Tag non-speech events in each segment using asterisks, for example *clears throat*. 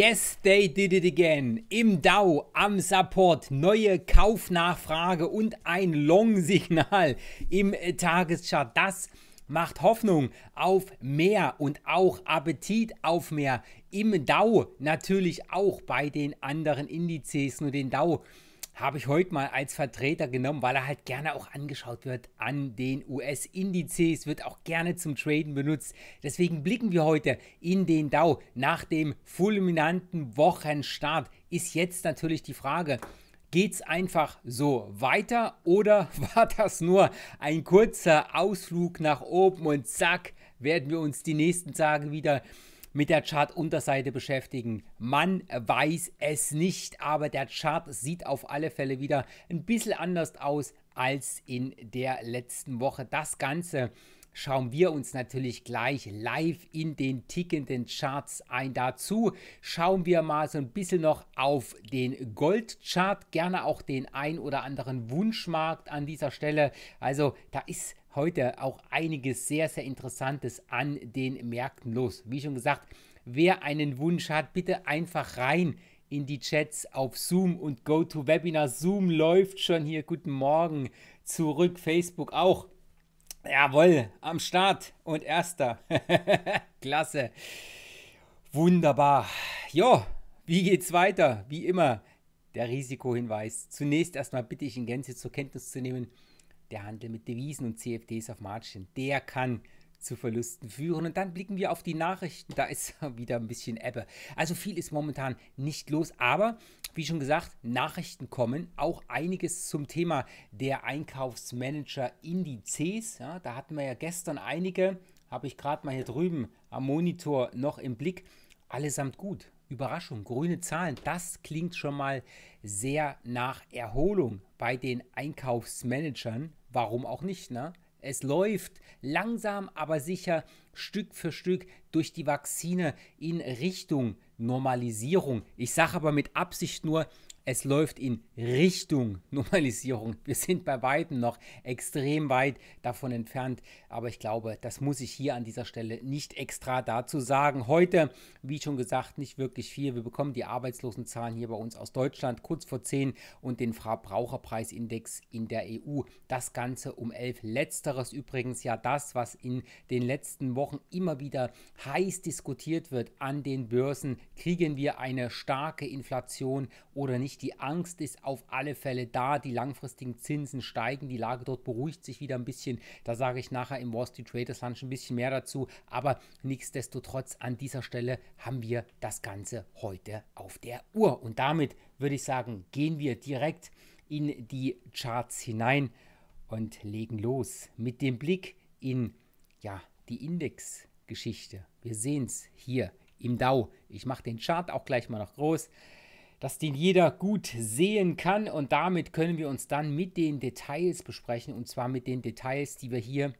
Yes, they did it again. Im DAO, am Support, neue Kaufnachfrage und ein Long-Signal im äh, Tageschart. Das macht Hoffnung auf mehr und auch Appetit auf mehr. Im DAO natürlich auch bei den anderen Indizes, nur den DAO habe ich heute mal als Vertreter genommen, weil er halt gerne auch angeschaut wird an den US-Indizes, wird auch gerne zum Traden benutzt. Deswegen blicken wir heute in den DAO. Nach dem fulminanten Wochenstart ist jetzt natürlich die Frage, geht es einfach so weiter oder *laughs* war das nur ein kurzer Ausflug nach oben und zack, werden wir uns die nächsten Tage wieder mit der Chart-Unterseite beschäftigen. Man weiß es nicht, aber der Chart sieht auf alle Fälle wieder ein bisschen anders aus als in der letzten Woche. Das Ganze schauen wir uns natürlich gleich live in den tickenden Charts ein. Dazu schauen wir mal so ein bisschen noch auf den Goldchart, gerne auch den ein oder anderen Wunschmarkt an dieser Stelle. Also da ist heute auch einiges sehr, sehr Interessantes an den Märkten los. Wie schon gesagt, wer einen Wunsch hat, bitte einfach rein in die Chats auf Zoom und GoToWebinar. Zoom läuft schon hier. Guten Morgen zurück. Facebook auch. Jawohl, am Start und erster. *laughs* Klasse. Wunderbar. Jo, wie geht's weiter? Wie immer, der Risikohinweis. Zunächst erstmal bitte ich in Gänze zur Kenntnis zu nehmen, der Handel mit Devisen und CFDs auf Margin, der kann zu Verlusten führen. Und dann blicken wir auf die Nachrichten. Da ist *laughs* wieder ein bisschen Ebbe. Also viel ist momentan nicht los. Aber wie schon gesagt, Nachrichten kommen. Auch einiges zum Thema der Einkaufsmanager-Indizes. Ja, da hatten wir ja gestern einige. Habe ich gerade mal hier drüben am Monitor noch im Blick. Allesamt gut. Überraschung, grüne Zahlen, das klingt schon mal sehr nach Erholung bei den Einkaufsmanagern. Warum auch nicht, ne? Es läuft langsam, aber sicher Stück für Stück durch die Vakzine in Richtung Normalisierung. Ich sage aber mit Absicht nur es läuft in Richtung *laughs* Normalisierung. Wir sind bei weitem noch extrem weit davon entfernt, aber ich glaube, das muss ich hier an dieser Stelle nicht extra dazu sagen. Heute, wie schon gesagt, nicht wirklich viel. Wir bekommen die Arbeitslosenzahlen hier bei uns aus Deutschland kurz vor 10 und den Verbraucherpreisindex in der EU. Das Ganze um 11. Letzteres übrigens ja das, was in den letzten Wochen immer wieder heiß diskutiert wird an den Börsen. Kriegen wir eine starke Inflation oder nicht? Die Angst ist auf alle Fälle da. Die langfristigen Zinsen steigen. Die Lage dort beruhigt sich wieder ein bisschen. Da sage ich nachher im Wall Street Traders Lunch ein bisschen mehr dazu. Aber nichtsdestotrotz an dieser Stelle haben wir das Ganze heute auf der Uhr. Und damit würde ich sagen, gehen wir direkt in die Charts hinein und legen los mit dem Blick in ja, die Indexgeschichte. Wir sehen es hier im Dow. Ich mache den Chart auch gleich mal noch groß dass den jeder gut sehen kann. Und damit können wir uns dann mit den Details besprechen. Und zwar mit den Details, die wir hier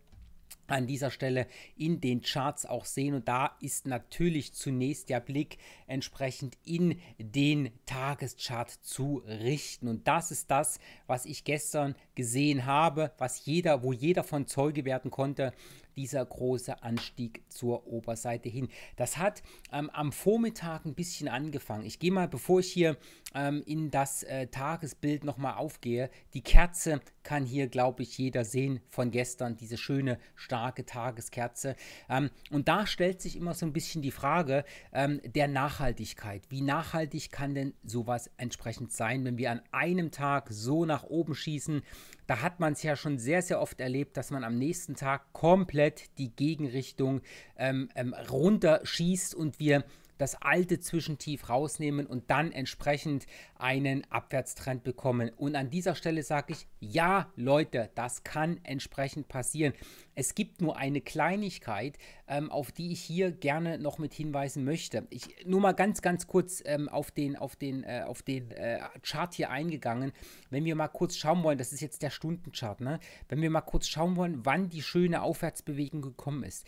an dieser Stelle in den Charts auch sehen. Und da ist natürlich zunächst der Blick entsprechend in den Tageschart zu richten. Und das ist das, was ich gestern gesehen habe, was jeder, wo jeder von Zeuge werden konnte, dieser große Anstieg zur Oberseite hin. Das hat ähm, am Vormittag ein bisschen angefangen. Ich gehe mal, bevor ich hier ähm, in das äh, Tagesbild nochmal aufgehe, die Kerze kann hier, glaube ich, jeder sehen von gestern, diese schöne, starke Tageskerze. Ähm, und da stellt sich immer so ein bisschen die Frage ähm, der Nachhaltigkeit. Wie nachhaltig kann denn sowas entsprechend sein, wenn wir an einem Tag so nach oben schießen? da hat man es ja schon sehr, sehr oft erlebt, dass man am nächsten Tag komplett die Gegenrichtung ähm, ähm, runterschießt und wir das alte Zwischentief rausnehmen und dann entsprechend einen Abwärtstrend bekommen. Und an dieser Stelle sage ich, ja Leute, das kann entsprechend passieren. Es gibt nur eine Kleinigkeit, ähm, auf die ich hier gerne noch mit hinweisen möchte. Ich nur mal ganz, ganz kurz ähm, auf den, auf den, äh, auf den äh, Chart hier eingegangen. Wenn wir mal kurz schauen wollen, das ist jetzt der Stundenchart, ne? Wenn wir mal kurz schauen wollen, wann die schöne Aufwärtsbewegung gekommen ist.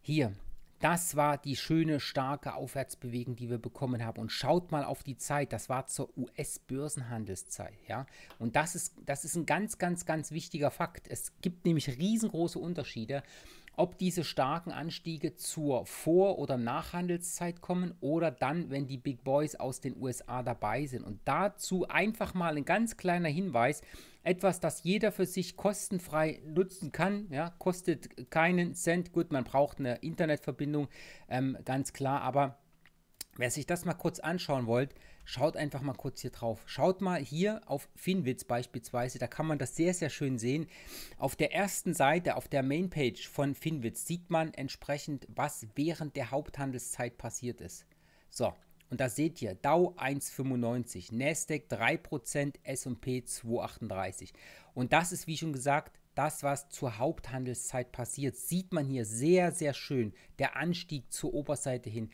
Hier, das war die schöne, starke Aufwärtsbewegung, die wir bekommen haben. Und schaut mal auf die Zeit. Das war zur US-Börsenhandelszeit. Ja? Und das ist, das ist ein ganz, ganz, ganz wichtiger Fakt. Es gibt nämlich riesengroße Unterschiede, ob diese starken Anstiege zur Vor- oder Nachhandelszeit kommen oder dann, wenn die Big Boys aus den USA dabei sind. Und dazu einfach mal ein ganz kleiner Hinweis etwas, das jeder für sich kostenfrei nutzen kann. Ja, kostet keinen Cent. Gut, man braucht eine Internetverbindung, ähm, ganz klar. Aber wer sich das mal kurz anschauen wollt, schaut einfach mal kurz hier drauf. Schaut mal hier auf Finwitz beispielsweise, da kann man das sehr, sehr schön sehen. Auf der ersten Seite, auf der Mainpage von Finwitz, sieht man entsprechend, was während der Haupthandelszeit passiert ist. So, und da seht ihr, Dow 1,95, Nasdaq 3%, S&P 2,38. Und das ist, wie schon gesagt, das, was zur Haupthandelszeit passiert, sieht man hier sehr, sehr schön. Der Anstieg zur Oberseite hin,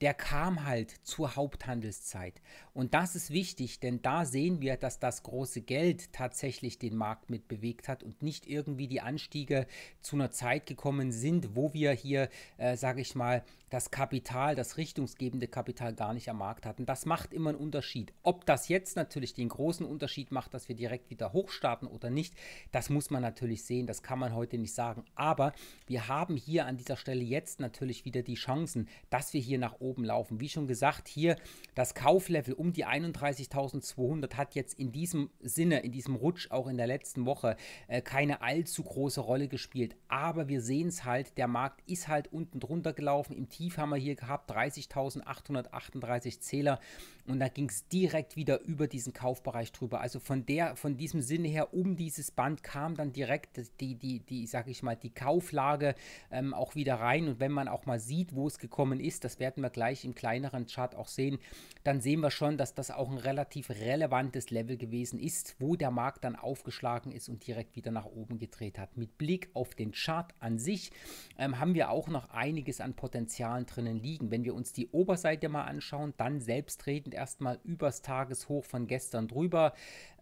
der kam halt zur Haupthandelszeit. Und das ist wichtig, denn da sehen wir, dass das große Geld tatsächlich den Markt mit bewegt hat und nicht irgendwie die Anstiege zu einer Zeit gekommen sind, wo wir hier, äh, sage ich mal, das Kapital, das richtungsgebende Kapital gar nicht am Markt hatten. Das macht immer einen Unterschied. Ob das jetzt natürlich den großen Unterschied macht, dass wir direkt wieder hochstarten oder nicht, das muss man natürlich sehen. Das kann man heute nicht sagen. Aber wir haben hier an dieser Stelle jetzt natürlich wieder die Chancen, dass wir hier nach oben laufen. Wie schon gesagt, hier das Kauflevel um die 31.200 hat jetzt in diesem Sinne, in diesem Rutsch auch in der letzten Woche äh, keine allzu große Rolle gespielt. Aber wir sehen es halt, der Markt ist halt unten drunter gelaufen im Team Tief haben wir hier gehabt, 30.838 Zähler und da ging es direkt wieder über diesen Kaufbereich drüber. Also von der, von diesem Sinne her, um dieses Band kam dann direkt die, die, die, sag ich mal, die Kauflage ähm, auch wieder rein und wenn man auch mal sieht, wo es gekommen ist, das werden wir gleich im kleineren Chart auch sehen, dann sehen wir schon, dass das auch ein relativ relevantes Level gewesen ist, wo der Markt dann aufgeschlagen ist und direkt wieder nach oben gedreht hat. Mit Blick auf den Chart an sich ähm, haben wir auch noch einiges an Potenzial Potenzialen drinnen liegen. Wenn wir uns die Oberseite mal anschauen, dann selbstredend erstmal übers Tageshoch von gestern drüber,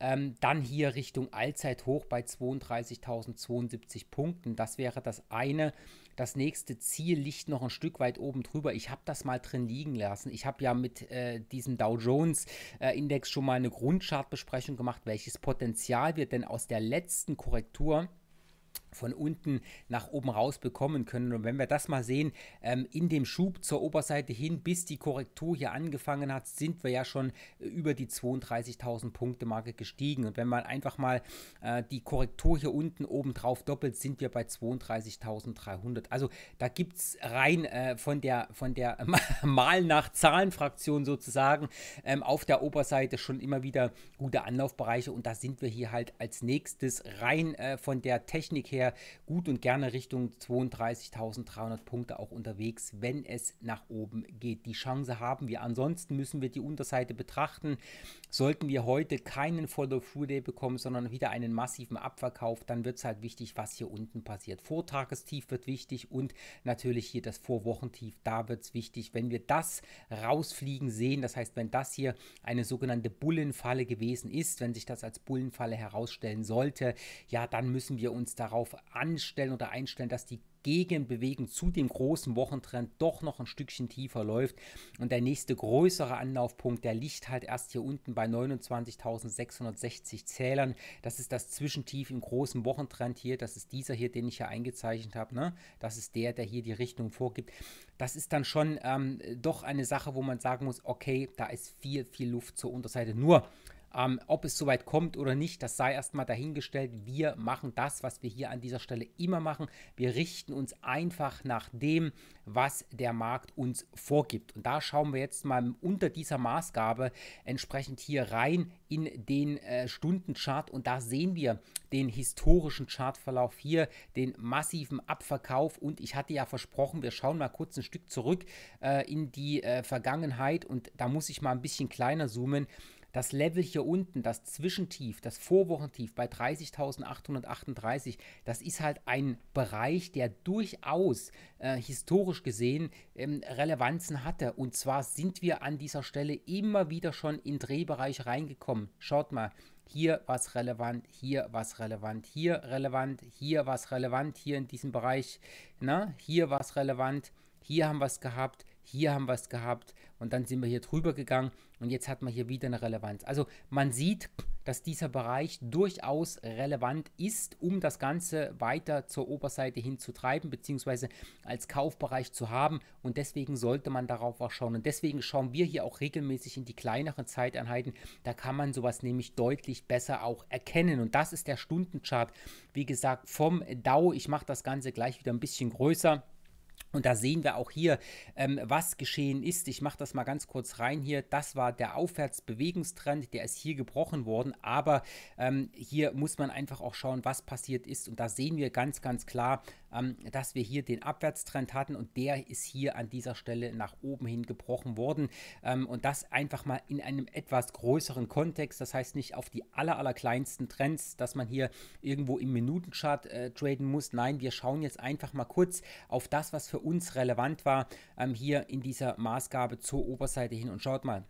ähm, dann hier Richtung Allzeithoch bei 32.072 Punkten. Das wäre das eine. Das nächste Ziel liegt noch ein Stück weit oben drüber. Ich habe das mal drin liegen lassen. Ich habe ja mit äh, diesem Dow Jones äh, Index schon mal eine Grundchartbesprechung gemacht, welches Potenzial wir denn aus der letzten Korrektur von unten nach oben raus bekommen können. Und wenn wir das mal sehen, ähm, in dem Schub zur Oberseite hin, bis die Korrektur hier angefangen hat, sind wir ja schon äh, über die 32.000 Punkte Marke gestiegen. Und wenn man einfach mal äh, die Korrektur hier unten oben drauf doppelt, sind wir bei 32.300. Also da gibt es rein äh, von der, von der *laughs* Mal nach Zahlenfraktion sozusagen ähm, auf der Oberseite schon immer wieder gute Anlaufbereiche. Und da sind wir hier halt als nächstes rein äh, von der Technik her daher gut und gerne Richtung 32.300 Punkte auch unterwegs, wenn es nach oben geht. Die Chance haben wir. Ansonsten müssen wir die Unterseite betrachten. Sollten wir heute keinen Follow-Through-Day bekommen, sondern wieder einen massiven Abverkauf, dann wird es halt wichtig, was hier unten passiert. Vortagestief wird wichtig und natürlich hier das Vorwochentief, da wird es wichtig. Wenn wir das rausfliegen sehen, das heißt, wenn das hier eine sogenannte Bullenfalle gewesen ist, wenn sich das als Bullenfalle herausstellen sollte, ja, dann müssen wir uns darauf anstellen oder einstellen, dass die Gegenbewegung zu dem großen Wochentrend doch noch ein Stückchen tiefer läuft. Und der nächste größere Anlaufpunkt, der liegt halt erst hier unten bei 29.660 Zählern. Das ist das Zwischentief im großen Wochentrend hier. Das ist dieser hier, den ich hier eingezeichnet habe. Ne? Das ist der, der hier die Richtung vorgibt. Das ist dann schon ähm, doch eine Sache, wo man sagen muss, okay, da ist viel, viel Luft zur Unterseite. Nur, ähm, ob es soweit kommt oder nicht, das sei erstmal dahingestellt. Wir machen das, was wir hier an dieser Stelle immer machen. Wir richten uns einfach nach dem, was der Markt uns vorgibt. Und da schauen wir jetzt mal unter dieser Maßgabe entsprechend hier rein in den äh, Stundenchart. Und da sehen wir den historischen Chartverlauf hier, den massiven Abverkauf. Und ich hatte ja versprochen, wir schauen mal kurz ein Stück zurück äh, in die äh, Vergangenheit. Und da muss ich mal ein bisschen kleiner zoomen. Das Level hier unten, das Zwischentief, das Vorwochentief bei 30.838, das ist halt ein Bereich, der durchaus äh, historisch gesehen ähm, Relevanzen hatte. Und zwar sind wir an dieser Stelle immer wieder schon in Drehbereich reingekommen. Schaut mal, hier was relevant, hier was relevant, hier relevant, hier was relevant, hier in diesem Bereich, na, ne? hier was relevant, hier haben wir es gehabt, hier haben wir es gehabt und dann sind wir hier drüber gegangen und jetzt hat man hier wieder eine Relevanz. Also man sieht, dass dieser Bereich durchaus relevant ist, um das Ganze weiter zur Oberseite hin zu treiben, beziehungsweise als Kaufbereich zu haben. Und deswegen sollte man darauf auch schauen. Und deswegen schauen wir hier auch regelmäßig in die kleineren Zeiteinheiten. Da kann man sowas nämlich deutlich besser auch erkennen. Und das ist der Stundenchart, wie gesagt, vom DAO. Ich mache das Ganze gleich wieder ein bisschen größer. Und da sehen wir auch hier, ähm, was geschehen ist. Ich mache das mal ganz kurz rein hier. Das war der Aufwärtsbewegungstrend, der ist hier gebrochen worden. Aber ähm, hier muss man einfach auch schauen, was passiert ist. Und da sehen wir ganz, ganz klar, ähm, dass wir hier den Abwärtstrend hatten und der ist hier an dieser Stelle nach oben hin gebrochen worden. Ähm, und das einfach mal in einem etwas größeren Kontext, das heißt nicht auf die aller, aller kleinsten Trends, dass man hier irgendwo im Minutenchart äh, traden muss. Nein, wir schauen jetzt einfach mal kurz auf das, was für uns relevant war, ähm, hier in dieser Maßgabe zur Oberseite hin und schaut mal,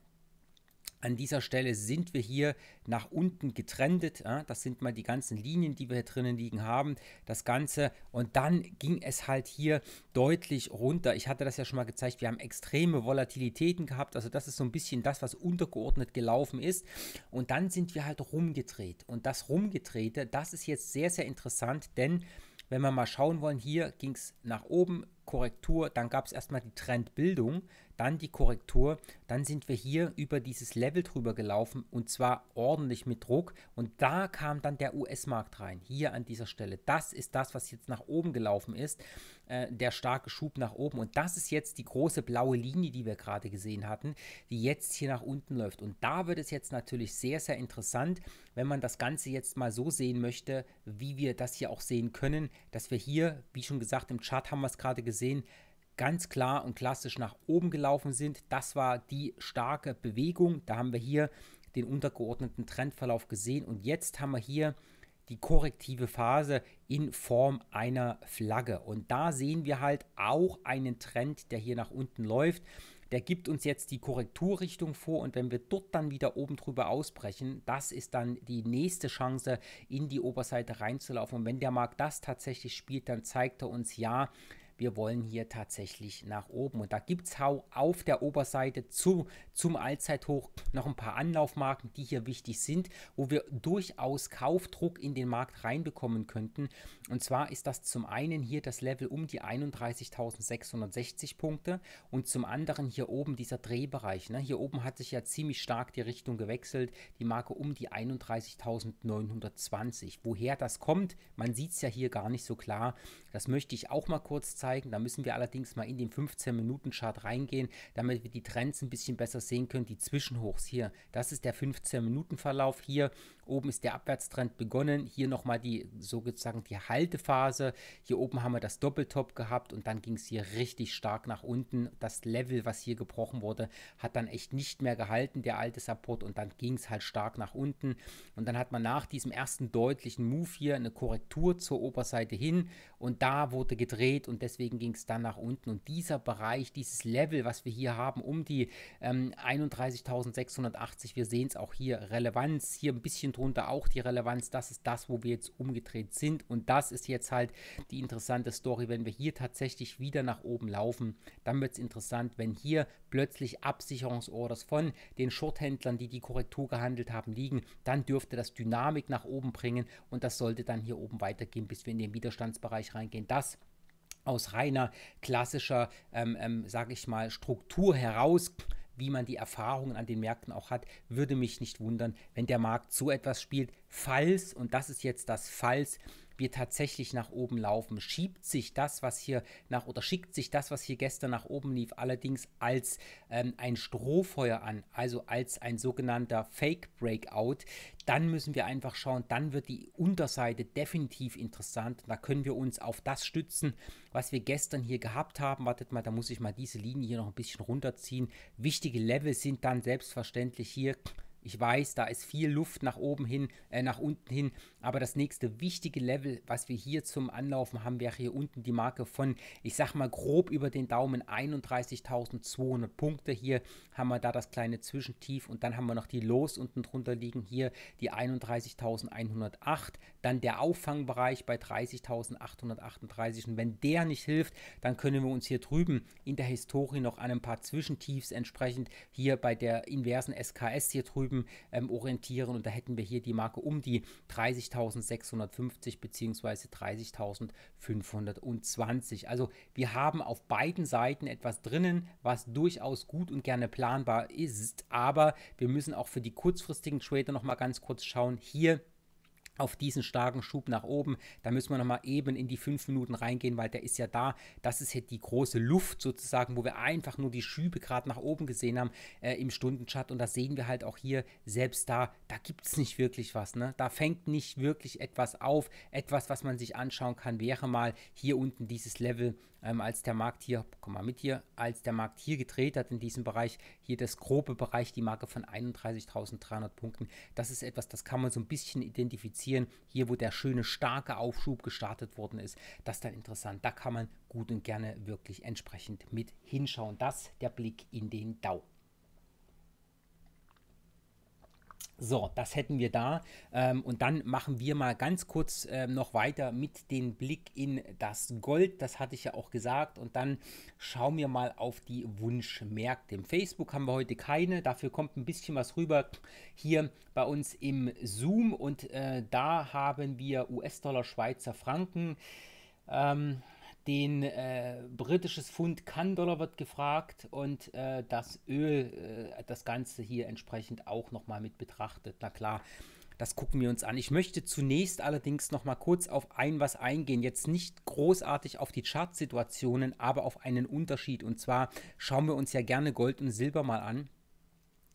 an dieser Stelle sind wir hier nach unten getrendet. Das sind mal die ganzen Linien, die wir hier drinnen liegen haben. Das Ganze. Und dann ging es halt hier deutlich runter. Ich hatte das ja schon mal gezeigt. Wir haben extreme Volatilitäten gehabt. Also das ist so ein bisschen das, was untergeordnet gelaufen ist. Und dann sind wir halt rumgedreht. Und das Rumgedrehte, das ist jetzt sehr, sehr interessant, denn wenn wir mal schauen wollen, hier ging es nach oben, Korrektur, dann gab es erstmal die Trendbildung, dann die Korrektur, dann sind wir hier über dieses Level drüber gelaufen und zwar ordentlich mit Druck und da kam dann der US-Markt rein, hier an dieser Stelle. Das ist das, was jetzt nach oben gelaufen ist äh, der starke Schub nach oben. Und das ist jetzt die große blaue Linie, die wir gerade gesehen hatten, die jetzt hier nach unten läuft. Und da wird es jetzt natürlich sehr, sehr interessant, wenn man das Ganze jetzt mal so sehen möchte, wie wir das hier auch sehen können, dass wir hier, wie schon gesagt, im Chart haben wir es gerade gesehen, ganz klar und klassisch nach oben gelaufen sind. Das war die starke Bewegung. Da haben wir hier den untergeordneten Trendverlauf gesehen. Und jetzt haben wir hier die korrektive Phase in Form einer Flagge. Und da sehen wir halt auch einen Trend, der hier nach unten läuft. Der gibt uns jetzt die Korrekturrichtung vor und wenn wir dort dann wieder oben drüber ausbrechen, das ist dann die nächste Chance, in die Oberseite reinzulaufen. Und wenn der Markt das tatsächlich spielt, dann zeigt er uns ja, wir wollen hier tatsächlich nach oben. Und da gibt es auf der Oberseite zu, zum Allzeithoch noch ein paar Anlaufmarken, die hier wichtig sind, wo wir durchaus Kaufdruck in den Markt reinbekommen könnten. Und zwar ist das zum einen hier das Level um die 31.660 Punkte und zum anderen hier oben dieser Drehbereich. Ne? Hier oben hat sich ja ziemlich stark die Richtung gewechselt, die Marke um die 31.920. Woher das kommt, man sieht es ja hier gar nicht so klar. Das möchte ich auch mal kurz zeigen anzeigen. Da müssen wir allerdings mal in den 15-Minuten-Chart reingehen, damit wir die Trends ein bisschen besser sehen können. Die Zwischenhochs hier, das ist der 15-Minuten-Verlauf hier. Oben ist der Abwärtstrend begonnen. Hier nochmal die sozusagen die Haltephase. Hier oben haben wir das Doppeltop gehabt und dann ging es hier richtig stark nach unten. Das Level, was hier gebrochen wurde, hat dann echt nicht mehr gehalten, der alte Support und dann ging es halt stark nach unten. Und dann hat man nach diesem ersten deutlichen Move hier eine Korrektur zur Oberseite hin und da wurde gedreht und deswegen ging es dann nach unten. Und dieser Bereich, dieses Level, was wir hier haben, um die ähm, 31.680, wir sehen es auch hier, Relevanz, hier ein bisschen drunter auch die Relevanz. Das ist das, wo wir jetzt umgedreht sind. Und das ist jetzt halt die interessante Story. Wenn wir hier tatsächlich wieder nach oben laufen, dann wird es interessant, wenn hier plötzlich Absicherungsorders von den Shorthändlern, die die Korrektur gehandelt haben, liegen, dann dürfte das Dynamik nach oben bringen und das sollte dann hier oben weitergehen, bis wir in den Widerstandsbereich reingehen. Das aus reiner klassischer, ähm, ähm, sage ich mal, Struktur heraus wie man die Erfahrungen an den Märkten auch hat, würde mich nicht wundern, wenn der Markt so etwas spielt, falls, und das ist jetzt das Falls, wir tatsächlich nach oben laufen. Schiebt sich das, was hier nach oder schickt sich das, was hier gestern nach oben lief, allerdings als ähm, ein Strohfeuer an, also als ein sogenannter Fake Breakout, dann müssen wir einfach schauen, dann wird die Unterseite definitiv interessant. Da können wir uns auf das stützen, was wir gestern hier gehabt haben. Wartet mal, da muss ich mal diese Linie hier noch ein bisschen runterziehen. Wichtige Level sind dann selbstverständlich hier ich weiß, da ist viel Luft nach oben hin, äh, nach unten hin, aber das nächste wichtige Level, was wir hier zum Anlaufen haben, wäre hier unten die Marke von, ich sag mal grob über den Daumen 31.200 Punkte. Hier haben wir da das kleine Zwischentief und dann haben wir noch die Los unten drunter liegen hier, die 31.108 dann der Auffangbereich bei 30.838 und wenn der nicht hilft, dann können wir uns hier drüben in der Historie noch an ein paar Zwischentiefs entsprechend hier bei der inversen SKS hier drüben ähm, orientieren und da hätten wir hier die Marke um die 30.650 bzw. 30.520. Also wir haben auf beiden Seiten etwas drinnen, was durchaus gut und gerne planbar ist, aber wir müssen auch für die kurzfristigen Trader nochmal ganz kurz schauen. Hier auf diesen starken Schub nach oben. Da müssen wir nochmal eben in die 5 Minuten reingehen, weil der ist ja da. Das ist jetzt die große Luft sozusagen, wo wir einfach nur die Schübe gerade nach oben gesehen haben äh, im Stundenchart. Und da sehen wir halt auch hier selbst da. Da gibt es nicht wirklich was. Ne? Da fängt nicht wirklich etwas auf. Etwas, was man sich anschauen kann, wäre mal hier unten dieses Level ähm, als der Markt hier, komm mal mit hier, als der Markt hier gedreht hat in diesem Bereich, hier das grobe Bereich, die Marke von 31.300 Punkten, das ist etwas, das kann man so ein bisschen identifizieren, hier wo der schöne starke Aufschub gestartet worden ist, das ist dann interessant, da kann man gut und gerne wirklich entsprechend mit hinschauen. Das der Blick in den Dau. So, das hätten wir da. Ähm, und dann machen wir mal ganz kurz ähm, noch weiter mit dem Blick in das Gold. Das hatte ich ja auch gesagt. Und dann schauen wir mal auf die Wunschmärkte. Im Facebook haben wir heute keine. Dafür kommt ein bisschen was rüber hier bei uns im Zoom. Und äh, da haben wir US-Dollar, Schweizer Franken. Ähm, den äh, britisches Pfund Kann-Dollar wird gefragt und äh, das Öl, äh, das Ganze hier entsprechend auch nochmal mit betrachtet. Na klar, das gucken wir uns an. Ich möchte zunächst allerdings nochmal kurz auf ein was eingehen. Jetzt nicht großartig auf die Chartsituationen, aber auf einen Unterschied. Und zwar schauen wir uns ja gerne Gold und Silber mal an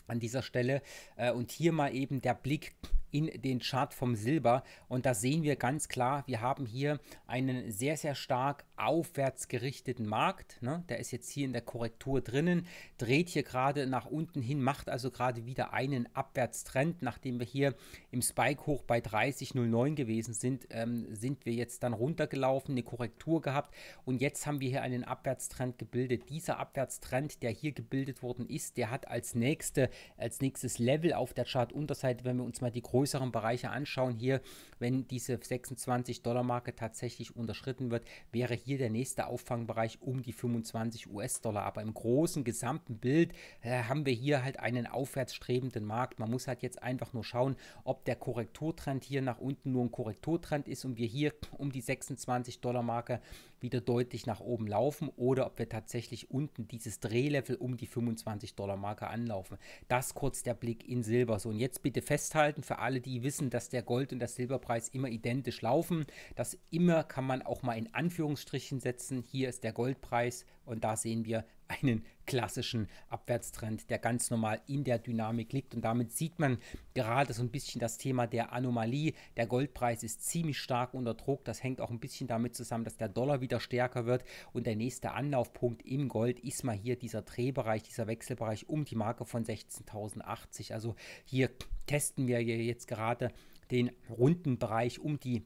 an dieser Stelle. Äh, und hier mal eben der Blick in den Chart vom Silber. Und da sehen wir ganz klar, wir haben hier einen sehr, sehr stark aufwärts gerichteten Markt. Ne? Der ist jetzt hier in der Korrektur drinnen, dreht hier gerade nach unten hin, macht also gerade wieder einen Abwärtstrend. Nachdem wir hier im Spike hoch bei 30,09 gewesen sind, ähm, sind wir jetzt dann runtergelaufen, eine Korrektur gehabt. Und jetzt haben wir hier einen Abwärtstrend gebildet. Dieser Abwärtstrend, der hier gebildet worden ist, der hat als, nächste, als nächstes Level auf der Chartunterseite, wenn wir uns mal die Größe größeren Bereiche anschauen hier, wenn diese 26-Dollar-Marke tatsächlich unterschritten wird, wäre hier der nächste Auffangbereich um die 25 US-Dollar. Aber im großen gesamten Bild äh, haben wir hier halt einen aufwärtsstrebenden Markt. Man muss halt jetzt einfach nur schauen, ob der Korrekturtrend hier nach unten nur ein Korrekturtrend ist und wir hier um die 26-Dollar-Marke wieder deutlich nach oben laufen oder ob wir tatsächlich unten dieses Drehlevel um die 25 Dollar Marke anlaufen. Das kurz der Blick in Silber. So und jetzt bitte festhalten für alle, die wissen, dass der Gold- und der Silberpreis immer identisch laufen. Das immer kann man auch mal in Anführungsstrichen setzen. Hier ist der Goldpreis und da sehen wir einen klassischen Abwärtstrend, der ganz normal in der Dynamik liegt. Und damit sieht man gerade so ein bisschen das Thema der Anomalie. Der Goldpreis ist ziemlich stark unter Druck. Das hängt auch ein bisschen damit zusammen, dass der Dollar wieder stärker wird. Und der nächste Anlaufpunkt im Gold ist mal hier dieser Drehbereich, dieser Wechselbereich um die Marke von 16.080. Also hier testen wir jetzt gerade den runden Bereich um die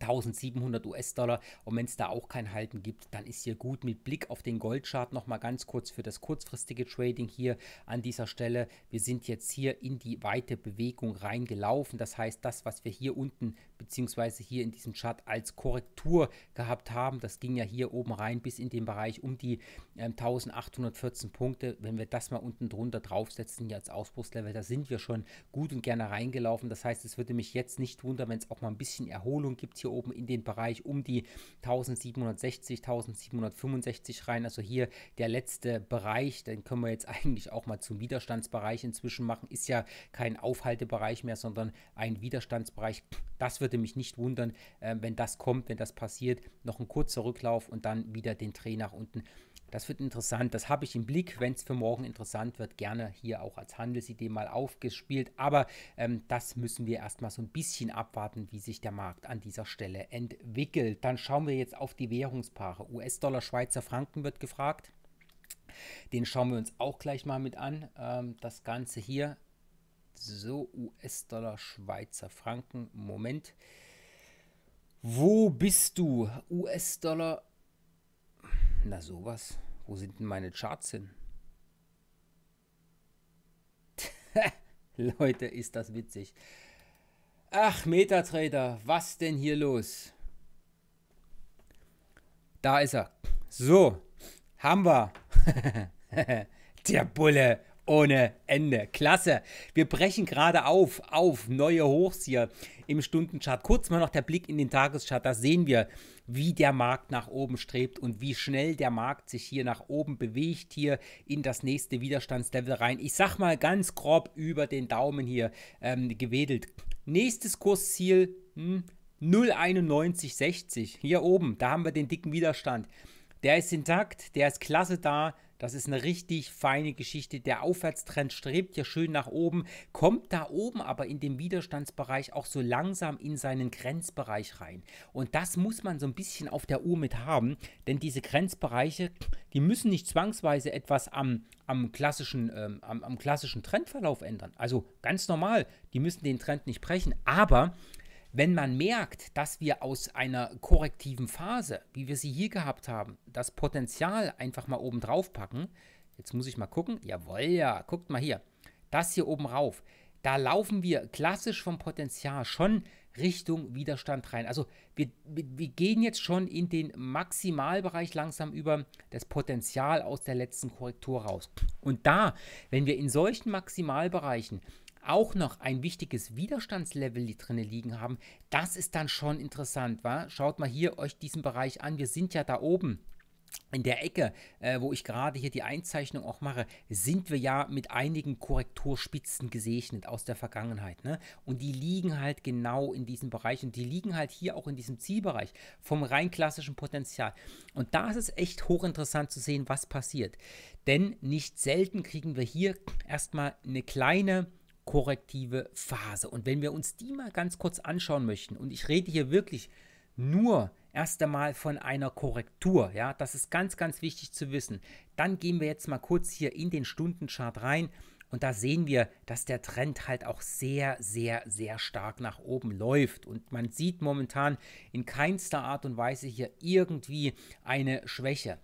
1700 US-Dollar. Und wenn es da auch kein Halten gibt, dann ist hier gut. Mit Blick auf den Goldchart nochmal ganz kurz für das kurzfristige Trading hier an dieser Stelle. Wir sind jetzt hier in die weite Bewegung reingelaufen. Das heißt, das, was wir hier unten bzw. hier in diesem Chart als Korrektur gehabt haben, das ging ja hier oben rein bis in den Bereich um die 1814 Punkte, wenn wir das mal unten drunter draufsetzen, hier als Ausbruchslevel, da sind wir schon gut und gerne reingelaufen. Das heißt, es würde mich jetzt nicht wundern, wenn es auch mal ein bisschen Erholung gibt hier oben in den Bereich um die 1760, 1765 rein. Also hier der letzte Bereich, den können wir jetzt eigentlich auch mal zum Widerstandsbereich inzwischen machen. Ist ja kein Aufhaltebereich mehr, sondern ein Widerstandsbereich. Das würde mich nicht wundern, äh, wenn das kommt, wenn das passiert. Noch ein kurzer Rücklauf und dann wieder den Dreh nach unten. Das wird interessant. Das habe ich im Blick. Wenn es für morgen interessant wird, gerne hier auch als Handelsidee mal aufgespielt. Aber ähm, das müssen wir erstmal so ein bisschen abwarten, wie sich der Markt an dieser Stelle entwickelt. Dann schauen wir jetzt auf die Währungspaare. US-Dollar, Schweizer Franken wird gefragt. Den schauen wir uns auch gleich mal mit an. Ähm, das Ganze hier. So, US-Dollar, Schweizer Franken. Moment. Wo bist du? US-Dollar, Schweizer na sowas. Wo sind denn meine Charts hin? *laughs* Leute, ist das witzig. Ach, Metatrader, was denn hier los? Da ist er. So, haben wir. *laughs* Der Bulle ohne Ende. Klasse. Wir brechen gerade auf, auf neue Hochs hier im Stundenchart. Kurz mal noch der Blick in den Tageschart. Da sehen wir, wie der Markt nach oben strebt und wie schnell der Markt sich hier nach oben bewegt, hier in das nächste Widerstandslevel rein. Ich sag mal ganz grob über den Daumen hier ähm, gewedelt. Nächstes Kursziel hm, 0,9160. Hier oben, da haben wir den dicken Widerstand. Der ist intakt, der ist klasse da. Das ist eine richtig feine Geschichte. Der Aufwärtstrend strebt ja schön nach oben, kommt da oben aber in dem Widerstandsbereich auch so langsam in seinen Grenzbereich rein. Und das muss man so ein bisschen auf der Uhr mit haben, denn diese Grenzbereiche, die müssen nicht zwangsweise etwas am, am, klassischen, ähm, am, am klassischen Trendverlauf ändern. Also ganz normal, die müssen den Trend nicht brechen, aber wenn man merkt, dass wir aus einer korrektiven Phase, wie wir sie hier gehabt haben, das Potenzial einfach mal oben drauf packen, jetzt muss ich mal gucken, jawohl, ja, guckt mal hier, das hier oben rauf, da laufen wir klassisch vom Potenzial schon Richtung Widerstand rein. Also wir, wir gehen jetzt schon in den Maximalbereich langsam über das Potenzial aus der letzten Korrektur raus. Und da, wenn wir in solchen Maximalbereichen auch noch ein wichtiges Widerstandslevel die drinne liegen haben, das ist dann schon interessant, wa? Schaut mal hier euch diesen Bereich an. Wir sind ja da oben in der Ecke, äh, wo ich gerade hier die Einzeichnung auch mache, sind wir ja mit einigen Korrekturspitzen gesegnet aus der Vergangenheit. Ne? Und die liegen halt genau in diesem Bereich und die liegen halt hier auch in diesem Zielbereich vom rein klassischen Potenzial. Und da ist es echt hochinteressant zu sehen, was passiert. Denn nicht selten kriegen wir hier erstmal eine kleine korrektive Phase. Und wenn wir uns die mal ganz kurz anschauen möchten, und ich rede hier wirklich nur erst einmal von einer Korrektur, ja, das ist ganz, ganz wichtig zu wissen. Dann gehen wir jetzt mal kurz hier in den Stundenchart rein und da sehen wir, dass der Trend halt auch sehr, sehr, sehr stark nach oben läuft. Und man sieht momentan in keinster Art und Weise hier irgendwie eine Schwäche.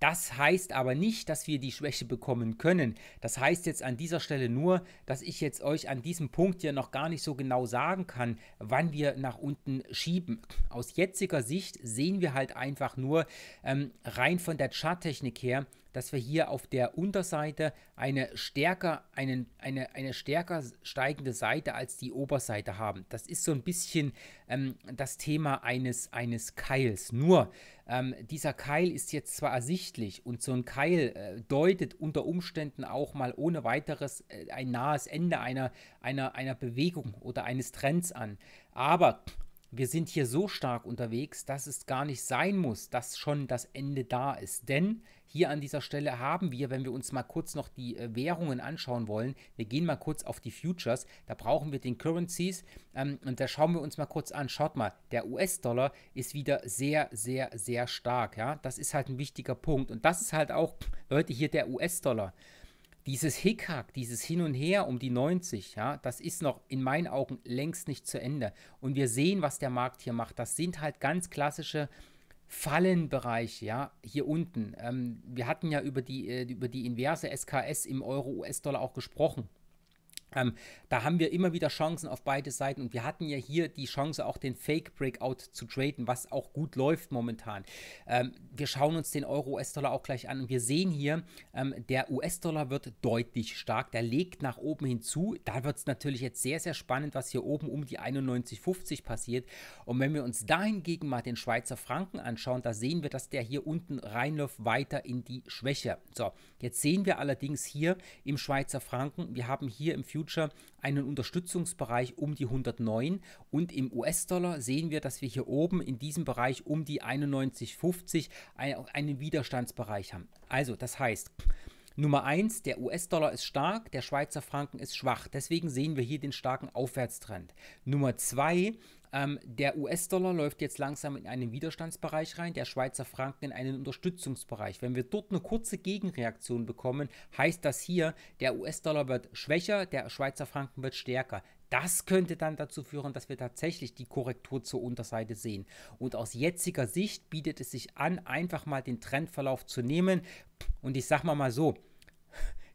Das heißt aber nicht, dass wir die Schwäche bekommen können. Das heißt jetzt an dieser Stelle nur, dass ich jetzt euch an diesem Punkt hier noch gar nicht so genau sagen kann, wann wir nach unten schieben. Aus jetziger Sicht sehen wir halt einfach nur ähm, rein von der Charttechnik her, dass wir hier auf der Unterseite eine stärker, einen, eine, eine stärker steigende Seite als die Oberseite haben. Das ist so ein bisschen ähm, das Thema eines, eines Keils. Nur ähm, dieser Keil ist jetzt zwar ersichtlich und so ein Keil äh, deutet unter Umständen auch mal ohne weiteres äh, ein nahes Ende einer, einer, einer Bewegung oder eines Trends an. Aber wir sind hier so stark unterwegs, dass es gar nicht sein muss, dass schon das Ende da ist. Denn hier an dieser Stelle haben wir, wenn wir uns mal kurz noch die äh, Währungen anschauen wollen, wir gehen mal kurz auf die Futures, da brauchen wir den Currencies ähm, und da schauen wir uns mal kurz an. Schaut mal, der US-Dollar ist wieder sehr, sehr, sehr stark. Ja? Das ist halt ein wichtiger Punkt und das ist halt auch, Leute, hier der US-Dollar dieses Hickhack, dieses Hin und Her um die 90, ja, das ist noch in meinen Augen längst nicht zu Ende. Und wir sehen, was der Markt hier macht. Das sind halt ganz klassische Fallenbereiche, ja, hier unten. Ähm, wir hatten ja über die, äh, über die inverse SKS im Euro-US-Dollar auch gesprochen. Ähm, da haben wir immer wieder Chancen auf beide Seiten und wir hatten ja hier die Chance, auch den Fake-Breakout zu traden, was auch gut läuft momentan. Ähm, wir schauen uns den Euro-US-Dollar auch gleich an und wir sehen hier, ähm, der US-Dollar wird deutlich stark, der legt nach oben hinzu. Da wird es natürlich jetzt sehr, sehr spannend, was hier oben um die 91,50 passiert. Und wenn wir uns dahingegen mal den Schweizer Franken anschauen, da sehen wir, dass der hier unten reinläuft weiter in die Schwäche. So, jetzt sehen wir allerdings hier im Schweizer Franken, wir haben hier im Future Future einen Unterstützungsbereich um die 109 und im US-Dollar sehen wir, dass wir hier oben in diesem Bereich um die 91,50 einen Widerstandsbereich haben. Also das heißt, Nummer 1, der US-Dollar ist stark, der Schweizer Franken ist schwach. Deswegen sehen wir hier den starken Aufwärtstrend. Nummer 2, ähm, der US-Dollar läuft jetzt langsam in einen Widerstandsbereich rein, der Schweizer Franken in einen Unterstützungsbereich. Wenn wir dort eine kurze Gegenreaktion bekommen, heißt das hier, der US-Dollar wird schwächer, der Schweizer Franken wird stärker. Das könnte dann dazu führen, dass wir tatsächlich die Korrektur zur Unterseite sehen. Und aus jetziger Sicht bietet es sich an, einfach mal den Trendverlauf zu nehmen. Und ich sag mal mal so,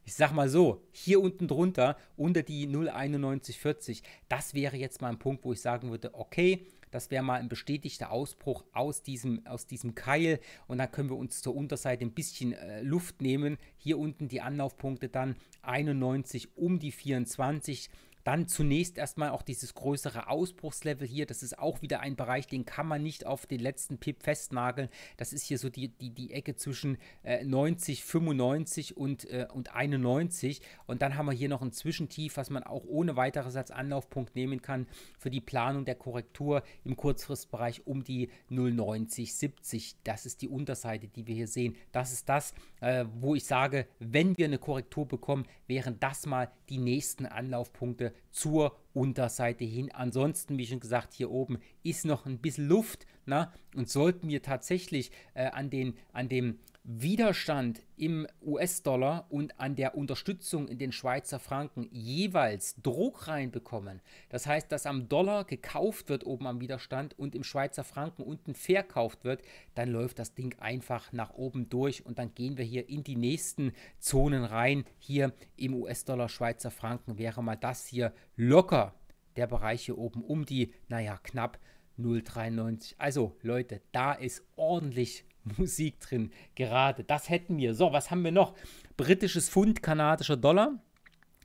ich sag mal so, hier unten drunter, unter die 0,9140, das wäre jetzt mal ein Punkt, wo ich sagen würde, okay, das wäre mal ein bestätigter Ausbruch aus diesem, aus diesem Keil und dann können wir uns zur Unterseite ein bisschen äh, Luft nehmen. Hier unten die Anlaufpunkte dann 91 um die 24. Dann zunächst erstmal auch dieses größere Ausbruchslevel hier. Das ist auch wieder ein Bereich, den kann man nicht auf den letzten Pip festnageln. Das ist hier so die, die, die Ecke zwischen äh, 90, 95 und, äh, und 91. Und dann haben wir hier noch ein Zwischentief, was man auch ohne weiteres als Anlaufpunkt nehmen kann für die Planung der Korrektur im Kurzfristbereich um die 090, 70. Das ist die Unterseite, die wir hier sehen. Das ist das, äh, wo ich sage, wenn wir eine Korrektur bekommen, wären das mal die nächsten Anlaufpunkte zur Unterseite hin. Ansonsten, wie schon gesagt, hier oben ist noch ein bisschen Luft. Na? Ne? Und sollten wir tatsächlich äh, an, den, an dem Widerstand im US-Dollar und an der Unterstützung in den Schweizer Franken jeweils Druck reinbekommen. Das heißt, dass am Dollar gekauft wird oben am Widerstand und im Schweizer Franken unten verkauft wird, dann läuft das Ding einfach nach oben durch und dann gehen wir hier in die nächsten Zonen rein. Hier im US-Dollar Schweizer Franken wäre mal das hier locker der Bereich hier oben um die, naja, knapp 0,93. Also Leute, da ist ordentlich *laughs* Musik drin. Gerade das hätten wir. So, was haben wir noch? Britisches Pfund, kanadischer Dollar.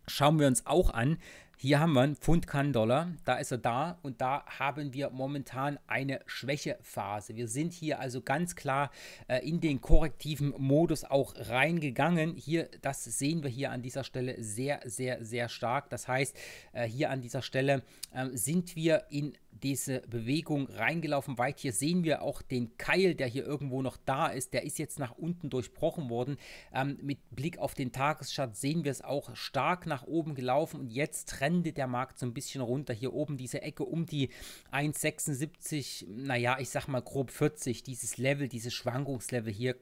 Schauen wir uns auch an. Hier haben wir einen Pfund kann Dollar, da ist er da und da haben wir momentan eine Schwächephase. Wir sind hier also ganz klar äh, in den korrektiven Modus auch reingegangen. Hier, das sehen wir hier an dieser Stelle sehr, sehr, sehr stark. Das heißt, äh, hier an dieser Stelle äh, sind wir in diese Bewegung reingelaufen. Weit hier sehen wir auch den Keil, der hier irgendwo noch da ist. Der ist jetzt nach unten durchbrochen worden. Ähm, mit Blick auf den Tagesschatz sehen wir es auch stark nach oben gelaufen und jetzt trendet der Markt so ein bisschen runter. Hier oben diese Ecke um die 1,76, naja, ich sag mal grob 40. Dieses Level, dieses Schwankungslevel hier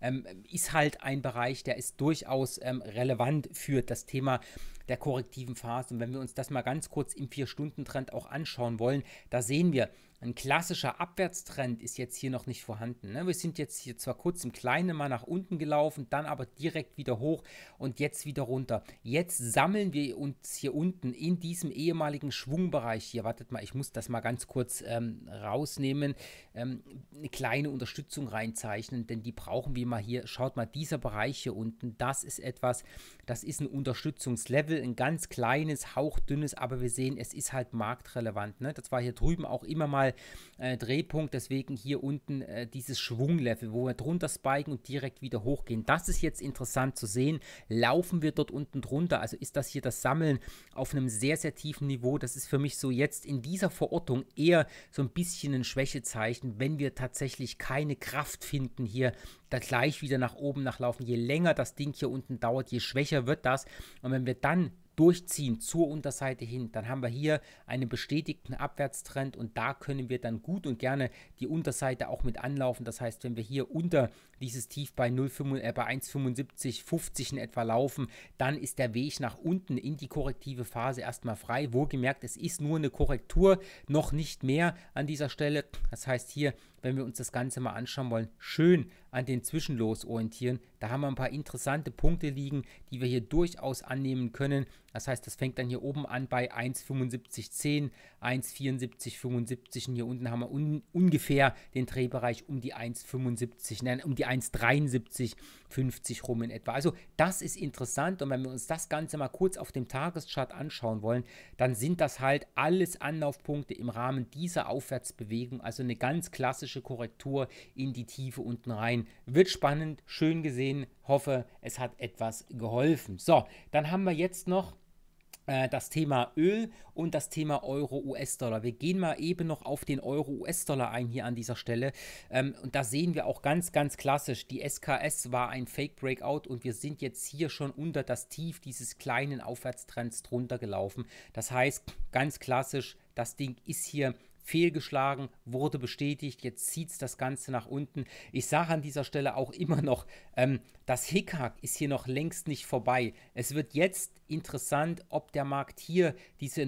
ähm, ist halt ein Bereich, der ist durchaus ähm, relevant für das Thema der korrektiven Phase. Und wenn wir uns das mal ganz kurz im Vier-Stunden-Trend auch anschauen wollen, da sehen wir, ein klassischer Abwärtstrend ist jetzt hier noch nicht vorhanden. Ne? Wir sind jetzt hier zwar kurz im Kleinen mal nach unten gelaufen, dann aber direkt wieder hoch und jetzt wieder runter. Jetzt sammeln wir uns hier unten in diesem ehemaligen Schwungbereich hier. Wartet mal, ich muss das mal ganz kurz ähm, rausnehmen, ähm, eine kleine Unterstützung reinzeichnen, denn die brauchen wir mal hier. Schaut mal, dieser Bereich hier unten, das ist etwas, das ist ein Unterstützungslevel, ein ganz kleines, hauchdünnes, aber wir sehen, es ist halt marktrelevant. Ne? Das war hier drüben auch immer mal äh, Drehpunkt. Deswegen hier unten äh, dieses Schwunglevel, wo wir drunter spiken und direkt wieder hochgehen. Das ist jetzt interessant zu sehen. Laufen wir dort unten drunter? Also ist das hier das Sammeln auf einem sehr, sehr tiefen Niveau? Das ist für mich so jetzt in dieser Verortung eher so ein bisschen ein Schwächezeichen, wenn wir tatsächlich keine Kraft finden, hier da gleich wieder nach oben nachlaufen. Je länger das Ding hier unten dauert, je schwächer wird das. Und wenn wir dann durchziehen zur Unterseite hin, dann haben wir hier einen bestätigten Abwärtstrend und da können wir dann gut und gerne die Unterseite auch mit anlaufen. Das heißt, wenn wir hier unter dieses Tief bei, 0, äh, bei 1,75, 50 in etwa laufen, dann ist der Weg nach unten in die korrektive Phase erstmal frei. Wohlgemerkt, es ist nur eine Korrektur, noch nicht mehr an dieser Stelle. Das heißt hier, wenn wir uns das Ganze mal anschauen wollen, schön an den Zwischenlos orientieren. Da haben wir ein paar interessante Punkte liegen, die wir hier durchaus annehmen können. Das heißt, das fängt dann hier oben an bei 1,7510, 1,7475 und hier unten haben wir un ungefähr den Drehbereich um die 1,75, nein, um die 1,7350 rum in etwa. Also das ist interessant und wenn wir uns das Ganze mal kurz auf dem Tageschart anschauen wollen, dann sind das halt alles Anlaufpunkte im Rahmen dieser Aufwärtsbewegung, also eine ganz klassische Korrektur in die Tiefe unten rein. Wird spannend, schön gesehen, hoffe, es hat etwas geholfen. So, dann haben wir jetzt noch äh, das Thema Öl und das Thema Euro-US-Dollar. Wir gehen mal eben noch auf den Euro-US-Dollar ein hier an dieser Stelle. Ähm, und da sehen wir auch ganz, ganz klassisch, die SKS war ein Fake-Breakout und wir sind jetzt hier schon unter das Tief dieses kleinen Aufwärtstrends drunter gelaufen. Das heißt, ganz klassisch, das Ding ist hier fehlgeschlagen, wurde bestätigt, jetzt zieht es das Ganze nach unten. Ich sage an dieser Stelle auch immer noch, ähm, das Hickhack ist hier noch längst nicht vorbei. Es wird jetzt interessant, ob der Markt hier diese, äh,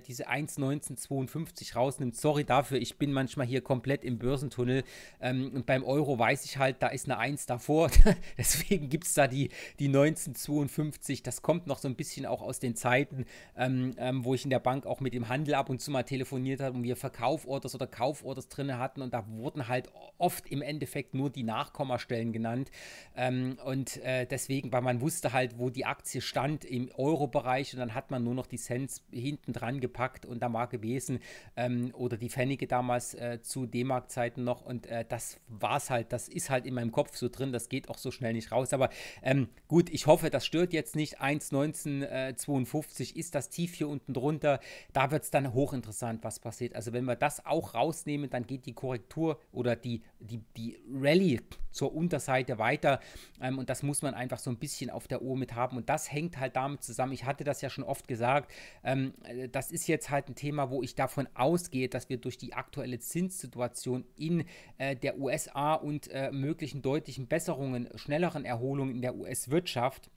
diese 1,1952 rausnimmt. Sorry dafür, ich bin manchmal hier komplett im Börsentunnel. Ähm, und beim Euro weiß ich halt, da ist eine 1 davor. *laughs* Deswegen gibt es da die, die 1952. Das kommt noch so ein bisschen auch aus den Zeiten, ähm, ähm, wo ich in der Bank auch mit dem Handel ab und zu mal telefoniert habe und wir Verkauforders oder Kauforders drin hatten. Und da wurden halt oft im Endeffekt nur die Nachkommastellen genannt. Deutschland. Ähm, und äh, deswegen, weil man wusste halt, wo die Aktie stand im Euro-Bereich und dann hat man nur noch die Cents hinten dran gepackt und da war gewesen ähm, oder die Pfennige damals äh, zu D-Mark-Zeiten noch und äh, das es halt. Das ist halt in meinem Kopf so drin, das geht auch so schnell nicht raus. Aber ähm, gut, ich hoffe, das stört jetzt nicht. 1,1952 äh, ist das Tief hier unten drunter. Da wird es dann hochinteressant, was passiert. Also wenn wir das auch rausnehmen, dann geht die Korrektur oder die, die, die Rallye zur Unterseite weiter. Ähm, und das muss man einfach so ein bisschen auf der Ohr mit haben. Und das hängt halt damit zusammen. Ich hatte das ja schon oft gesagt. Ähm, äh, das ist jetzt halt ein Thema, wo ich davon ausgehe, dass wir durch die aktuelle Zinssituation in äh, der USA und äh, möglichen deutlichen Besserungen, schnelleren Erholungen in der US-Wirtschaft,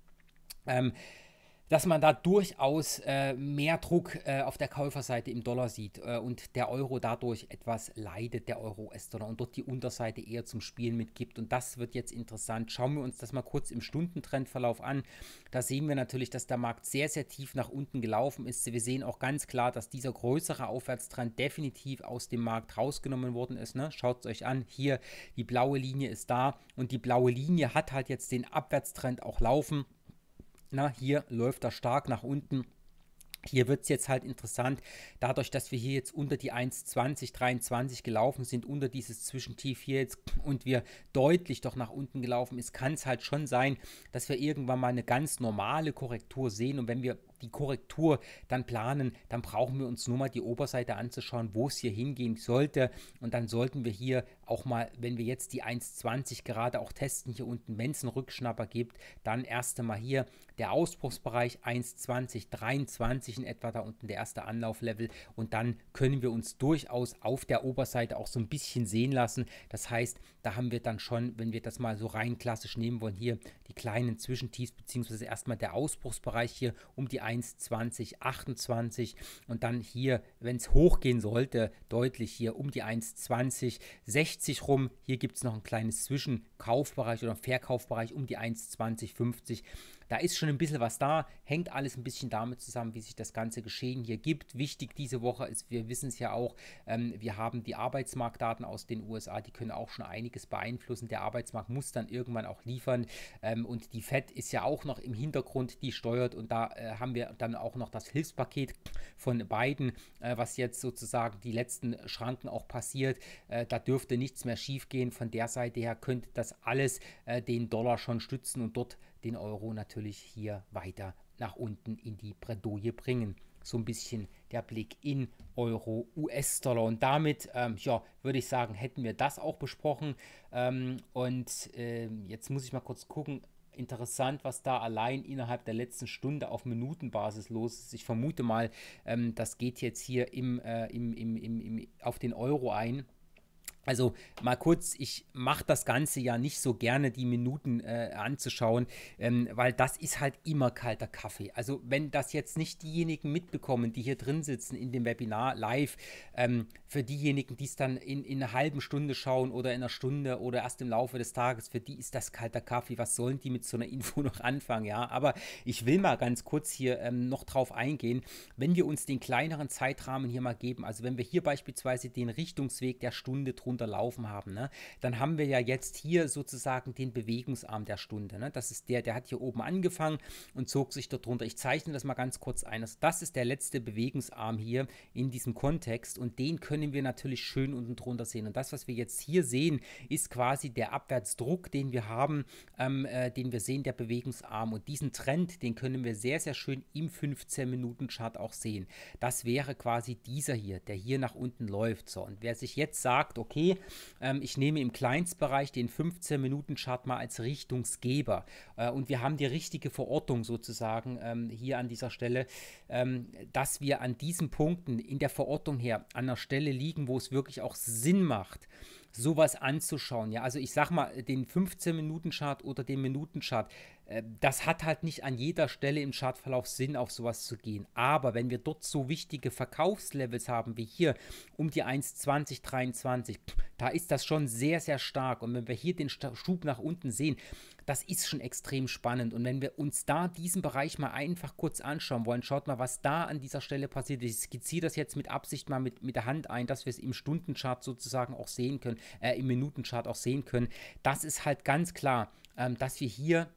ähm, dass man da durchaus äh, mehr Druck äh, auf der Käuferseite im Dollar sieht äh, und der Euro dadurch etwas leidet, der Euro-US-Dollar und dort die Unterseite eher zum Spielen mitgibt. Und das wird jetzt interessant. Schauen wir uns das mal kurz im Stundentrendverlauf an. Da sehen wir natürlich, dass der Markt sehr, sehr tief nach unten gelaufen ist. Wir sehen auch ganz klar, dass dieser größere Aufwärtstrend definitiv aus dem Markt rausgenommen worden ist. Ne? Schaut es euch an. Hier, die blaue Linie ist da und die blaue Linie hat halt jetzt den Abwärtstrend auch laufen. Na, hier läuft er stark nach unten. Hier wird es jetzt halt interessant, dadurch, dass wir hier jetzt unter die 1,20,23 gelaufen sind, unter dieses Zwischentief hier jetzt und wir deutlich doch nach unten gelaufen ist, kann es halt schon sein, dass wir irgendwann mal eine ganz normale Korrektur sehen. Und wenn wir die Korrektur dann planen, dann brauchen wir uns nur mal die Oberseite anzuschauen, wo es hier hingehen sollte. Und dann sollten wir hier auch mal, wenn wir jetzt die 1,20 gerade auch testen hier unten, wenn es einen Rückschnapper gibt, dann erst einmal hier der Ausbruchsbereich 1,20, 23 in etwa da unten der erste Anlauflevel. Und dann können wir uns durchaus auf der Oberseite auch so ein bisschen sehen lassen. Das heißt, da haben wir dann schon, wenn wir das mal so rein klassisch nehmen wollen, hier die kleinen Zwischentiefs, beziehungsweise erstmal der Ausbruchsbereich hier um die 1,2028 und dann hier, wenn es hochgehen sollte, deutlich hier um die 1,2060 rum. Hier gibt es noch ein kleines Zwischenkaufbereich oder Verkaufbereich um die 1,2050 da ist schon ein bisschen was da, hängt alles ein bisschen damit zusammen, wie sich das ganze Geschehen hier gibt. Wichtig diese Woche ist, wir wissen es ja auch, ähm, wir haben die Arbeitsmarktdaten aus den USA, die können auch schon einiges beeinflussen. Der Arbeitsmarkt muss dann irgendwann auch liefern ähm, und die Fed ist ja auch noch im Hintergrund, die steuert und da äh, haben wir dann auch noch das Hilfspaket von Biden, äh, was jetzt sozusagen die letzten Schranken auch passiert. Äh, da dürfte nichts mehr schiefgehen. Von der Seite her könnte das alles äh, den Dollar schon stützen und dort den Euro natürlich hier weiter nach unten in die Bredouille bringen. So ein bisschen der Blick in Euro, US-Dollar. Und damit, ähm, ja, würde ich sagen, hätten wir das auch besprochen. Ähm, und äh, jetzt muss ich mal kurz gucken. Interessant, was da allein innerhalb der letzten Stunde auf Minutenbasis los ist. Ich vermute mal, ähm, das geht jetzt hier im, äh, im, im, im, im, auf den Euro ein also mal kurz, ich mache das Ganze ja nicht so gerne, die Minuten äh, anzuschauen, ähm, weil das ist halt immer kalter Kaffee. Also wenn das jetzt nicht diejenigen mitbekommen, die hier drin sitzen in dem Webinar live, ähm, für diejenigen, die es dann in, in einer halben Stunde schauen oder in einer Stunde oder erst im Laufe des Tages, für die ist das kalter Kaffee. Was sollen die mit so einer *laughs* Info noch anfangen, ja? Aber ich will mal ganz kurz hier ähm, noch drauf eingehen, wenn wir uns den kleineren Zeitrahmen hier mal geben, also wenn wir hier beispielsweise den Richtungsweg der Stunde drunter unterlaufen haben, ne, dann haben wir ja jetzt hier sozusagen den Bewegungsarm der Stunde. Ne? Das ist der, der hat hier oben angefangen und zog sich dort runter. Ich zeichne das mal ganz kurz ein. Also das ist der letzte Bewegungsarm hier in diesem Kontext und den können wir natürlich schön unten drunter sehen. Und das, was wir jetzt hier sehen, ist quasi der Abwärtsdruck, den wir haben, ähm, äh, den wir sehen, der Bewegungsarm. Und diesen Trend, den können wir sehr, sehr schön im 15-Minuten-Chart auch sehen. Das wäre quasi dieser hier, der hier nach unten läuft. So, und wer sich jetzt sagt, okay, nee, ähm, ich nehme im Kleinstbereich den 15-Minuten-Chart mal als Richtungsgeber. Äh, und wir haben die richtige Verortung sozusagen ähm, hier an dieser Stelle, ähm, dass wir an diesen Punkten in der Verortung her an einer Stelle liegen, wo es wirklich auch Sinn macht, sowas anzuschauen. Ja, also ich sag mal, den 15-Minuten-Chart oder den Minuten-Chart, äh, das hat halt nicht an jeder Stelle im Chartverlauf Sinn, auf sowas zu gehen. Aber wenn wir dort so wichtige Verkaufslevels haben wie hier um die 1,20, 23, da ist das schon sehr, sehr stark. Und wenn wir hier den Schub nach unten sehen, das ist schon extrem spannend. Und wenn wir uns da diesen Bereich mal einfach kurz anschauen wollen, schaut mal, was da an dieser Stelle passiert Ich skizziere das jetzt mit Absicht mal mit, mit der Hand ein, dass wir es im Stundenchart sozusagen auch sehen können, äh, im Minutenchart auch sehen können. Das ist halt ganz klar, ähm, dass wir hier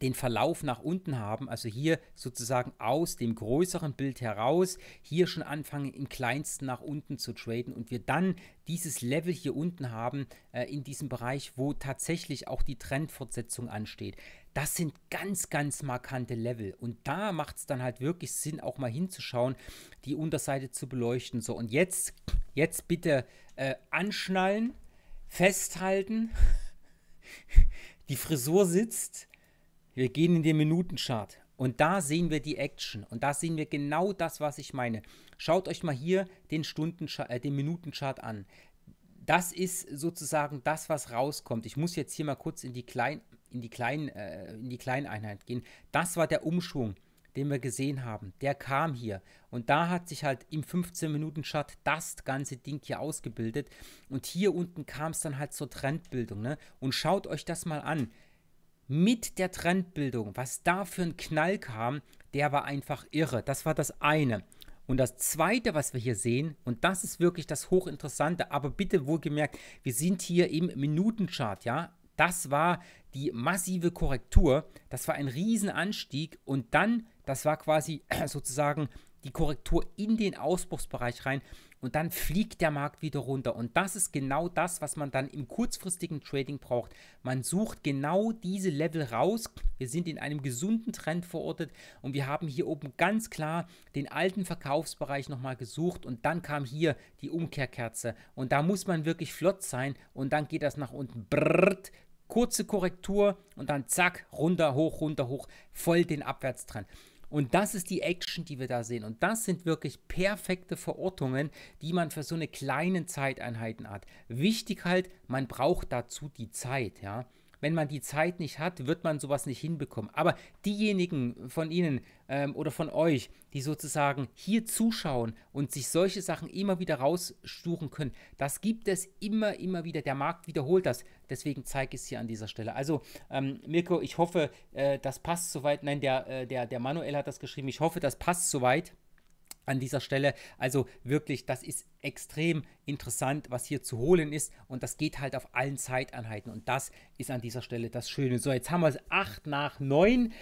den Verlauf nach unten haben, also hier sozusagen aus dem größeren Bild heraus, hier schon anfangen im kleinsten nach unten zu traden und wir dann dieses Level hier unten haben äh, in diesem Bereich, wo tatsächlich auch die Trendfortsetzung ansteht. Das sind ganz, ganz markante Level und da macht es dann halt wirklich Sinn, auch mal hinzuschauen, die Unterseite zu beleuchten. So und jetzt, jetzt bitte äh, anschnallen, festhalten, *laughs* die Frisur sitzt wir gehen in den Minutenchart und da sehen wir die Action und da sehen wir genau das, was ich meine. Schaut euch mal hier den, Stunden äh, den Minutenchart an. Das ist sozusagen das, was rauskommt. Ich muss jetzt hier mal kurz in die, Klein, in die, Klein, äh, in die Kleineinheit gehen. Das war der Umschwung den wir gesehen haben, der kam hier. Und da hat sich halt im 15-Minuten-Chart das ganze Ding hier ausgebildet. Und hier unten kam es dann halt zur Trendbildung. Ne? Und schaut euch das mal an mit der Trendbildung, was da für ein Knall kam, der war einfach irre. Das war das eine. Und das zweite, was wir hier sehen, und das ist wirklich das Hochinteressante, aber bitte wohlgemerkt, wir sind hier im Minutenchart, ja. Das war die massive Korrektur, das war ein Riesenanstieg und dann, das war quasi *clears throat* sozusagen die Korrektur in den Ausbruchsbereich rein und dann fliegt der Markt wieder runter. Und das ist genau das, was man dann im kurzfristigen Trading braucht. Man sucht genau diese Level raus. Wir sind in einem gesunden Trend verortet und wir haben hier oben ganz klar den alten Verkaufsbereich nochmal gesucht und dann kam hier die Umkehrkerze. Und da muss man wirklich flott sein und dann geht das nach unten. Brrrt, kurze Korrektur und dann zack, runter, hoch, runter, hoch, voll den Abwärtstrend. Und das ist die Action, die wir da sehen. Und das sind wirklich perfekte Verortungen, die man für so eine kleine Zeiteinheiten hat. Wichtig halt, man braucht dazu die Zeit, ja. Wenn man die Zeit nicht hat, wird man sowas nicht hinbekommen. Aber diejenigen von Ihnen ähm, oder von euch, die sozusagen hier zuschauen und sich solche Sachen immer wieder rausstuchen können, das gibt es immer, immer wieder. Der Markt wiederholt das. Deswegen zeige ich es hier an dieser Stelle. Also, ähm, Mirko, ich hoffe, äh, das passt soweit. Nein, der, äh, der, der Manuel hat das geschrieben. Ich hoffe, das passt soweit an dieser Stelle. Also wirklich, das ist extrem interessant, was hier zu holen ist. Und das geht halt auf allen Zeiteinheiten. Und das ist an dieser Stelle das Schöne. So, jetzt haben wir es 8 nach 9.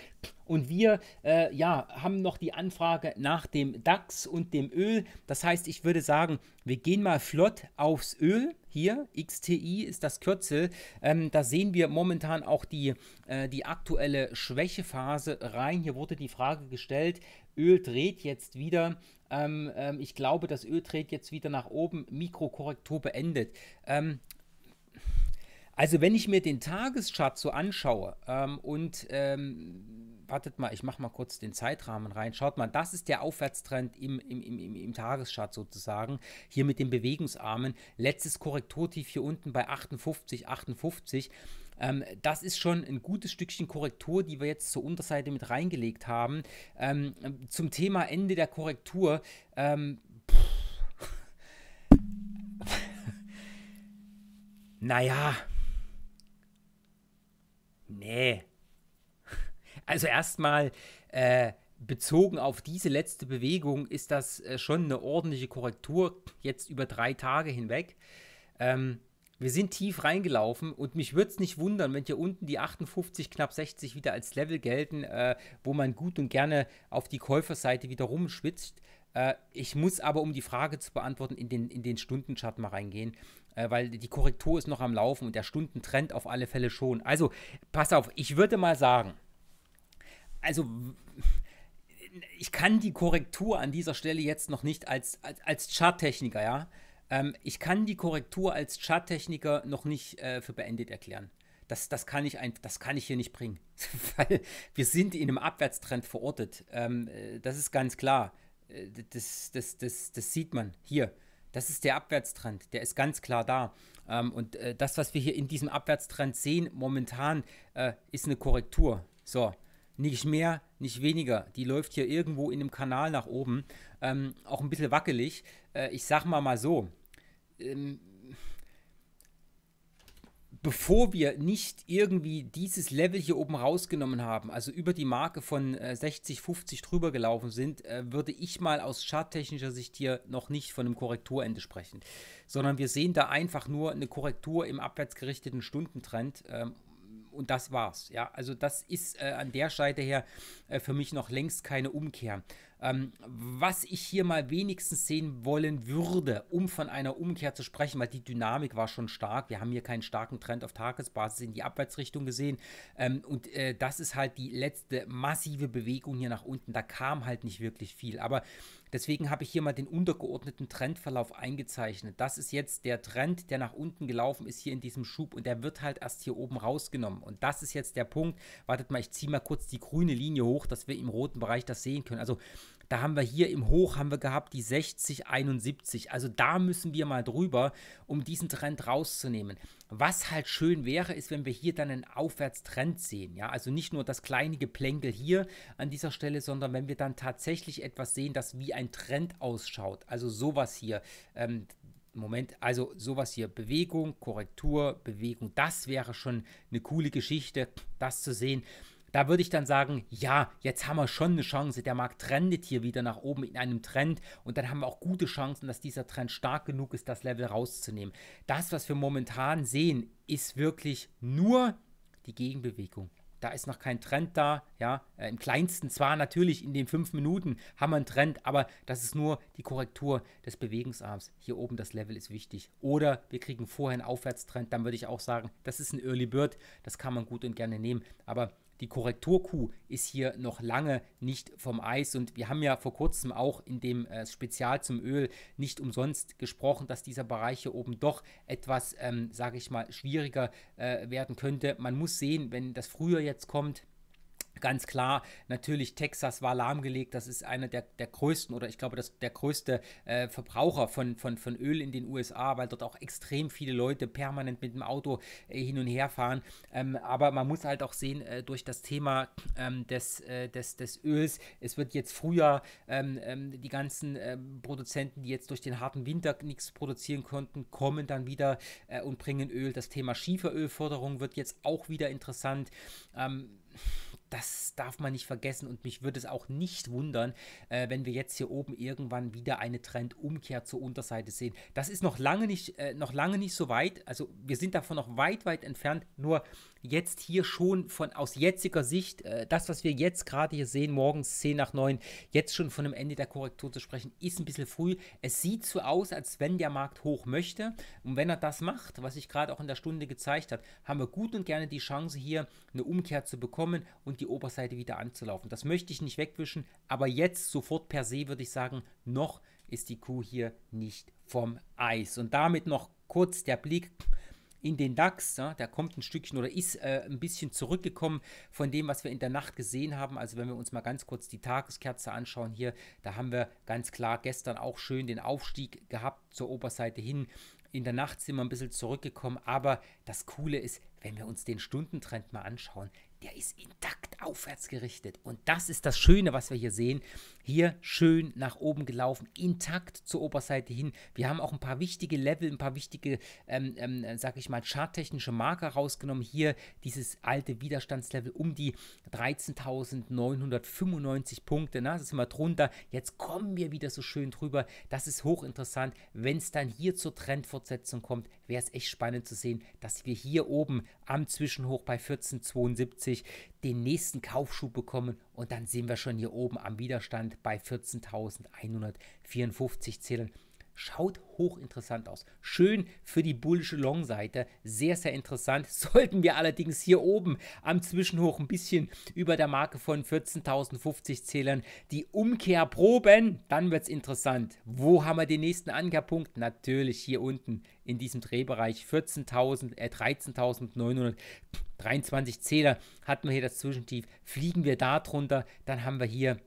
Und wir äh, ja, haben noch die Anfrage nach dem DAX und dem Öl. Das heißt, ich würde sagen, wir gehen mal flott aufs Öl. Hier, XTI ist das Kürzel. Ähm, da sehen wir momentan auch die, äh, die aktuelle Schwächephase rein. Hier wurde die Frage gestellt, Öl dreht jetzt wieder. Ähm, ähm, ich glaube, das Öl dreht jetzt wieder nach oben. Mikrokorrektur beendet. Ähm, also wenn ich mir den Tageschart so anschaue ähm, und ähm, wartet mal, ich mache mal kurz den Zeitrahmen rein. Schaut mal, das ist der Aufwärtstrend im, im, im, im Tageschart sozusagen. Hier mit den Bewegungsarmen. Letztes Korrekturtief hier unten bei 58, 58. Ähm, das ist schon ein gutes Stückchen Korrektur, die wir jetzt zur Unterseite mit reingelegt haben. Ähm, zum Thema Ende der Korrektur. Ähm, *laughs* naja. Nee. *laughs* Also erstmal äh, bezogen auf diese letzte Bewegung ist das äh, schon eine ordentliche Korrektur jetzt über drei Tage hinweg. Ähm, wir sind tief reingelaufen und mich würde es nicht wundern, wenn hier unten die 58, knapp 60 wieder als Level gelten, äh, wo man gut und gerne auf die Käuferseite wieder rumschwitzt. Äh, ich muss aber, um die Frage zu beantworten, in den, in den Stundenchart mal reingehen, äh, weil die Korrektur ist noch am Laufen und der Stundentrend auf alle Fälle schon. Also, pass auf, ich würde mal sagen, also ich kann die Korrektur an dieser Stelle jetzt noch nicht als, als, als Charttechniker, ja, ähm, ich kann die Korrektur als Charttechniker noch nicht äh, für beendet erklären. Das, das, kann ich ein, das kann ich hier nicht bringen, *laughs* weil wir sind in einem Abwärtstrend verortet. Ähm, äh, das ist ganz klar. Äh, das, das, das, das sieht man hier. Das ist der Abwärtstrend, der ist ganz klar da. Ähm, und äh, das, was wir hier in diesem Abwärtstrend sehen momentan, äh, ist eine Korrektur. So, nicht mehr, nicht weniger. Die läuft hier irgendwo in einem Kanal nach oben, ähm, auch ein bisschen wackelig. Äh, ich sag mal mal so, ähm, bevor wir nicht irgendwie dieses Level hier oben rausgenommen haben, also über die Marke von äh, 60, 50 drüber gelaufen sind, äh, würde ich mal aus charttechnischer Sicht hier noch nicht von einem Korrekturende sprechen, sondern wir sehen da einfach nur eine Korrektur im abwärtsgerichteten Stundentrend. Ähm, und das war's. Ja, also das ist äh, an der Seite her äh, für mich noch längst keine Umkehr ähm, was ich hier mal wenigstens sehen wollen würde, um von einer Umkehr zu sprechen, weil die Dynamik war schon stark. Wir haben hier keinen starken Trend auf Tagesbasis in die Abwärtsrichtung gesehen. Ähm, und äh, das ist halt die letzte massive Bewegung hier nach unten. Da kam halt nicht wirklich viel. Aber Deswegen habe ich hier mal den untergeordneten Trendverlauf eingezeichnet. Das ist jetzt der Trend, der nach unten gelaufen ist hier in diesem Schub und der wird halt erst hier oben rausgenommen. Und das ist jetzt der Punkt. Wartet mal, ich ziehe mal kurz die grüne Linie hoch, dass wir im roten Bereich das sehen können. Also da haben wir hier im Hoch haben wir gehabt die 60,71. Also da müssen wir mal drüber, um diesen Trend rauszunehmen. Was halt schön wäre, ist, wenn wir hier dann einen Aufwärtstrend sehen. Ja, also nicht nur das kleine Geplänkel hier an dieser Stelle, sondern wenn wir dann tatsächlich etwas sehen, das wie ein Trend ausschaut. Also sowas hier. Ähm, Moment, also sowas hier, Bewegung, Korrektur, Bewegung, das wäre schon eine coole Geschichte, das zu sehen. Da würde ich dann sagen, ja, jetzt haben wir schon eine Chance. Der Markt trendet hier wieder nach oben in einem Trend und dann haben wir auch gute Chancen, dass dieser Trend stark genug ist, das Level rauszunehmen. Das, was wir momentan sehen, ist wirklich nur die Gegenbewegung da ist noch kein Trend da, ja, äh, im kleinsten zwar natürlich in den fünf Minuten haben wir einen Trend, aber das ist nur die Korrektur des Bewegungsarms. Hier oben das Level ist wichtig. Oder wir kriegen vorher einen Aufwärtstrend, dann würde ich auch sagen, das ist ein Early Bird, das kann man gut und gerne nehmen, aber die Korrekturkuh ist hier noch lange nicht vom Eis und wir haben ja vor kurzem auch in dem äh, Spezial zum Öl nicht umsonst gesprochen, dass dieser Bereich hier oben doch etwas, ähm, sage ich mal, schwieriger äh, werden könnte. Man muss sehen, wenn das früher jetzt kommt, Ganz klar, natürlich, Texas war lahmgelegt. Das ist einer der, der größten oder ich glaube, das, der größte äh, Verbraucher von, von, von Öl in den USA, weil dort auch extrem viele Leute permanent mit dem Auto äh, hin und her fahren. Ähm, aber man muss halt auch sehen, äh, durch das Thema ähm, des, äh, des, des Öls, es wird jetzt früher ähm, ähm die ganzen ähm, Produzenten, die jetzt durch den harten Winter nichts produzieren konnten, kommen dann wieder äh, und bringen Öl. Das Thema Schieferölförderung wird jetzt auch wieder interessant. Ähm, das darf man nicht vergessen und mich würde es auch nicht wundern, äh, wenn wir jetzt hier oben irgendwann wieder eine Trendumkehr zur Unterseite sehen. Das ist noch lange nicht, äh, noch lange nicht so weit. Also wir sind davon noch weit, weit entfernt. Nur jetzt hier schon von aus jetziger Sicht, äh, das, was wir jetzt gerade hier sehen, morgens 10 nach 9, jetzt schon von dem Ende der Korrektur zu sprechen, ist ein bisschen früh. Es sieht so aus, als wenn der Markt hoch möchte. Und wenn er das macht, was ich gerade auch in der Stunde gezeigt hat, haben wir gut und gerne die Chance hier eine Umkehr zu bekommen und die Oberseite wieder anzulaufen. Das möchte ich nicht wegwischen, aber jetzt sofort per se würde ich sagen, noch ist die Kuh hier nicht vom Eis. Und damit noch kurz der Blick in den DAX. Ja, der kommt ein Stückchen oder ist äh, ein bisschen zurückgekommen von dem, was wir in der Nacht gesehen haben. Also wenn wir uns mal ganz kurz die Tageskerze anschauen hier, da haben wir ganz klar gestern auch schön den Aufstieg gehabt zur Oberseite hin. In der Nacht sind wir ein bisschen zurückgekommen, aber das Coole ist, wenn wir uns den Stundentrend mal anschauen, der ist intakt aufwärts gerichtet. Und das ist das Schöne, was wir hier sehen. Hier schön nach oben gelaufen, intakt zur Oberseite hin. Wir haben auch ein paar wichtige Level, ein paar wichtige, ähm, ähm, sag ich mal, charttechnische Marker rausgenommen. Hier dieses alte Widerstandslevel um die 13.995 Punkte. Na, ne? das ist immer drunter. Jetzt kommen wir wieder so schön drüber. Das ist hochinteressant. Wenn es dann hier zur Trendfortsetzung kommt, wäre es echt spannend zu sehen, dass wir hier oben am Zwischenhoch bei 14,72 den nächsten Kaufschub bekommen und dann sehen wir schon hier oben am Widerstand bei 14.154 Zählen Schaut hochinteressant aus. Schön für die bullische Long-Seite. Sehr, sehr interessant. *laughs* Sollten wir allerdings hier oben am Zwischenhoch ein bisschen über der Marke von 14.050 Zählern die Umkehr proben, dann wird es interessant. Wo haben wir den nächsten Ankerpunkt? Natürlich hier unten in diesem Drehbereich 14.000, äh 13.900. Zähler hatten wir hier das Zwischentief. Fliegen wir da drunter, dann haben wir hier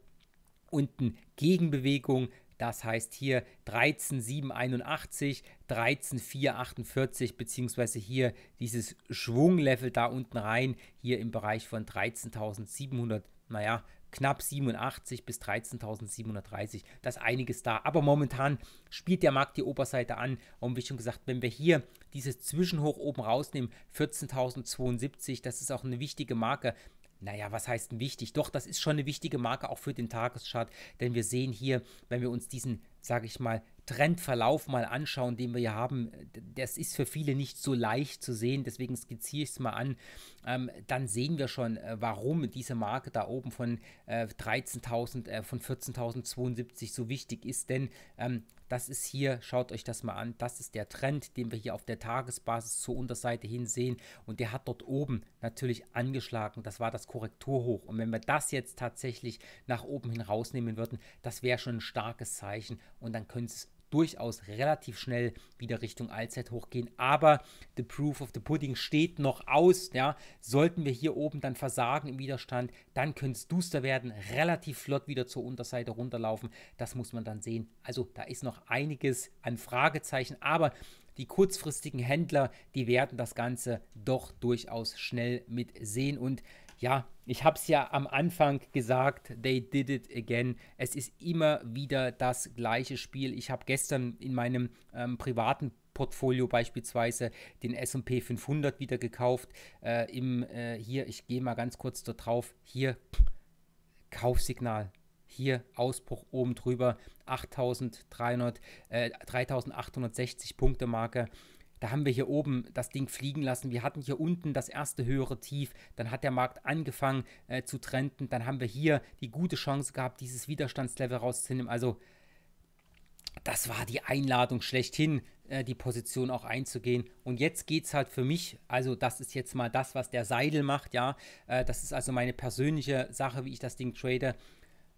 unten Gegenbewegung das heißt hier 13781, 13448 beziehungsweise hier dieses Schwunglevel da unten rein, hier im Bereich von 13.700, naja, knapp 87 bis 13.730. Das ist einiges da. Aber momentan spielt der Markt die Oberseite an. Und wie schon gesagt, wenn wir hier dieses Zwischenhoch oben rausnehmen, 14.072, das ist auch eine wichtige Marke naja, was heißt wichtig? Doch, das ist schon eine wichtige Marke auch für den Tageschart, denn wir sehen hier, wenn wir uns diesen, sage ich mal, Trendverlauf mal anschauen, den wir hier haben, das ist für viele nicht so leicht zu sehen, deswegen skizziere ich es mal an, ähm, dann sehen wir schon, äh, warum diese Marke da oben von äh, 13.000, äh, von 14.072 so wichtig ist, denn ähm, das ist hier, schaut euch das mal an, das ist der Trend, den wir hier auf der Tagesbasis zur Unterseite hin sehen und der hat dort oben natürlich angeschlagen. Das war das Korrekturhoch und wenn wir das jetzt tatsächlich nach oben hin rausnehmen würden, das wäre schon ein starkes Zeichen und dann könnte es durchaus relativ schnell wieder Richtung Allzeit hochgehen. Aber the proof of the pudding steht noch aus. Ja. Sollten wir hier oben dann versagen im Widerstand, dann könnte es duster werden, relativ flott wieder zur Unterseite runterlaufen. Das muss man dann sehen. Also da ist noch einiges an Fragezeichen, aber die kurzfristigen Händler, die werden das Ganze doch durchaus schnell mit sehen und ja, ich habe es ja am Anfang gesagt, they did it again. Es ist immer wieder das gleiche Spiel. Ich habe gestern in meinem ähm, privaten Portfolio beispielsweise den SP 500 wieder gekauft. Äh, im, äh, hier, ich gehe mal ganz kurz da drauf. Hier, Kaufsignal. Hier Ausbruch oben drüber, 8.300, äh, 3.860 Punkte Marke da haben wir hier oben das Ding fliegen lassen. Wir hatten hier unten das erste höhere Tief. Dann hat der Markt angefangen äh, zu trenden. Dann haben wir hier die gute Chance gehabt, dieses Widerstandslevel rauszunehmen. Also das war die Einladung schlechthin, äh, die Position auch einzugehen. Und jetzt geht es halt für mich, also das ist jetzt mal das, was der Seidel macht, ja. Äh, das ist also meine persönliche Sache, wie ich das Ding trade.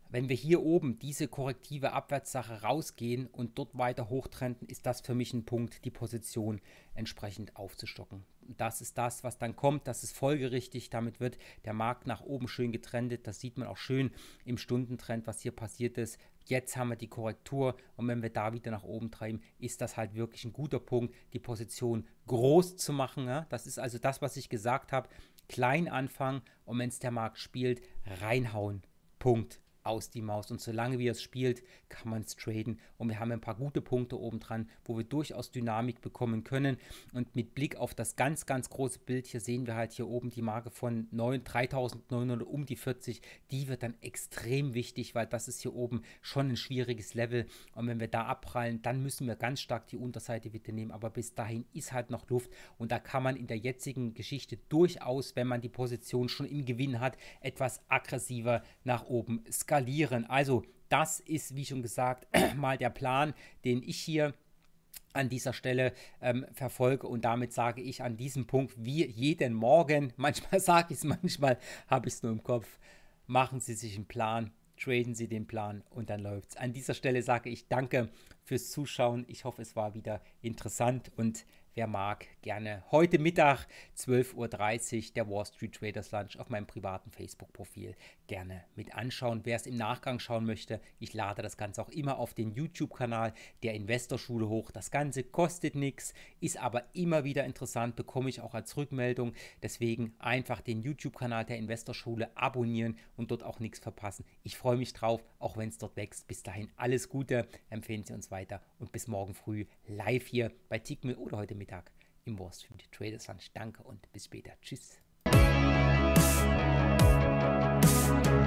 Wenn wir hier oben diese korrektive Abwärtssache rausgehen und dort weiter hochtrenden, ist das für mich ein Punkt, die Position entsprechend aufzustocken. Das ist das, was dann kommt. Das ist folgerichtig. Damit wird der Markt nach oben schön getrendet. Das sieht man auch schön im Stundentrend, was hier passiert ist. Jetzt haben wir die Korrektur und wenn wir da wieder nach oben treiben, ist das halt wirklich ein guter Punkt, die Position groß zu machen. Ja? Das ist also das, was ich gesagt habe. Klein anfangen und wenn es der Markt spielt, reinhauen. Punkt aus die Maus. Und solange wir es spielt, kann man es traden. Und wir haben ein paar gute Punkte oben dran, wo wir durchaus Dynamik bekommen können. Und mit Blick auf das ganz, ganz große Bild hier sehen wir halt hier oben die Marke von 9, 3900 um die 40. Die wird dann extrem wichtig, weil das ist hier oben schon ein schwieriges Level. Und wenn wir da abprallen, dann müssen wir ganz stark die Unterseite wieder nehmen. Aber bis dahin ist halt noch Luft. Und da kann man in der jetzigen Geschichte durchaus, wenn man die Position schon im Gewinn hat, etwas aggressiver nach oben skalieren skalieren. Also das ist, wie schon gesagt, *clears throat* mal der Plan, den ich hier an dieser Stelle ähm, verfolge und damit sage ich an diesem Punkt wie jeden Morgen, *laughs* manchmal sage ich es, manchmal habe ich es nur im Kopf, machen Sie sich einen Plan, traden Sie den Plan und dann läuft es. An dieser Stelle sage ich danke fürs Zuschauen. Ich hoffe, es war wieder interessant und wer mag, gerne heute Mittag 12.30 Uhr der Wall Street Traders Lunch auf meinem privaten Facebook-Profil gerne mit anschauen. Wer es im Nachgang schauen möchte, ich lade das Ganze auch immer auf den YouTube-Kanal der Investorschule hoch. Das Ganze kostet nichts, ist aber immer wieder interessant, bekomme ich auch als Rückmeldung. Deswegen einfach den YouTube-Kanal der Investorschule abonnieren und dort auch nichts verpassen. Ich freue mich drauf, auch wenn es dort wächst. Bis dahin alles Gute, empfehlen Sie uns weiter und bis morgen früh live hier bei Tickmill oder heute Mittag im Wall Street Traders Lunch. Danke und bis später. Tschüss. Thank you.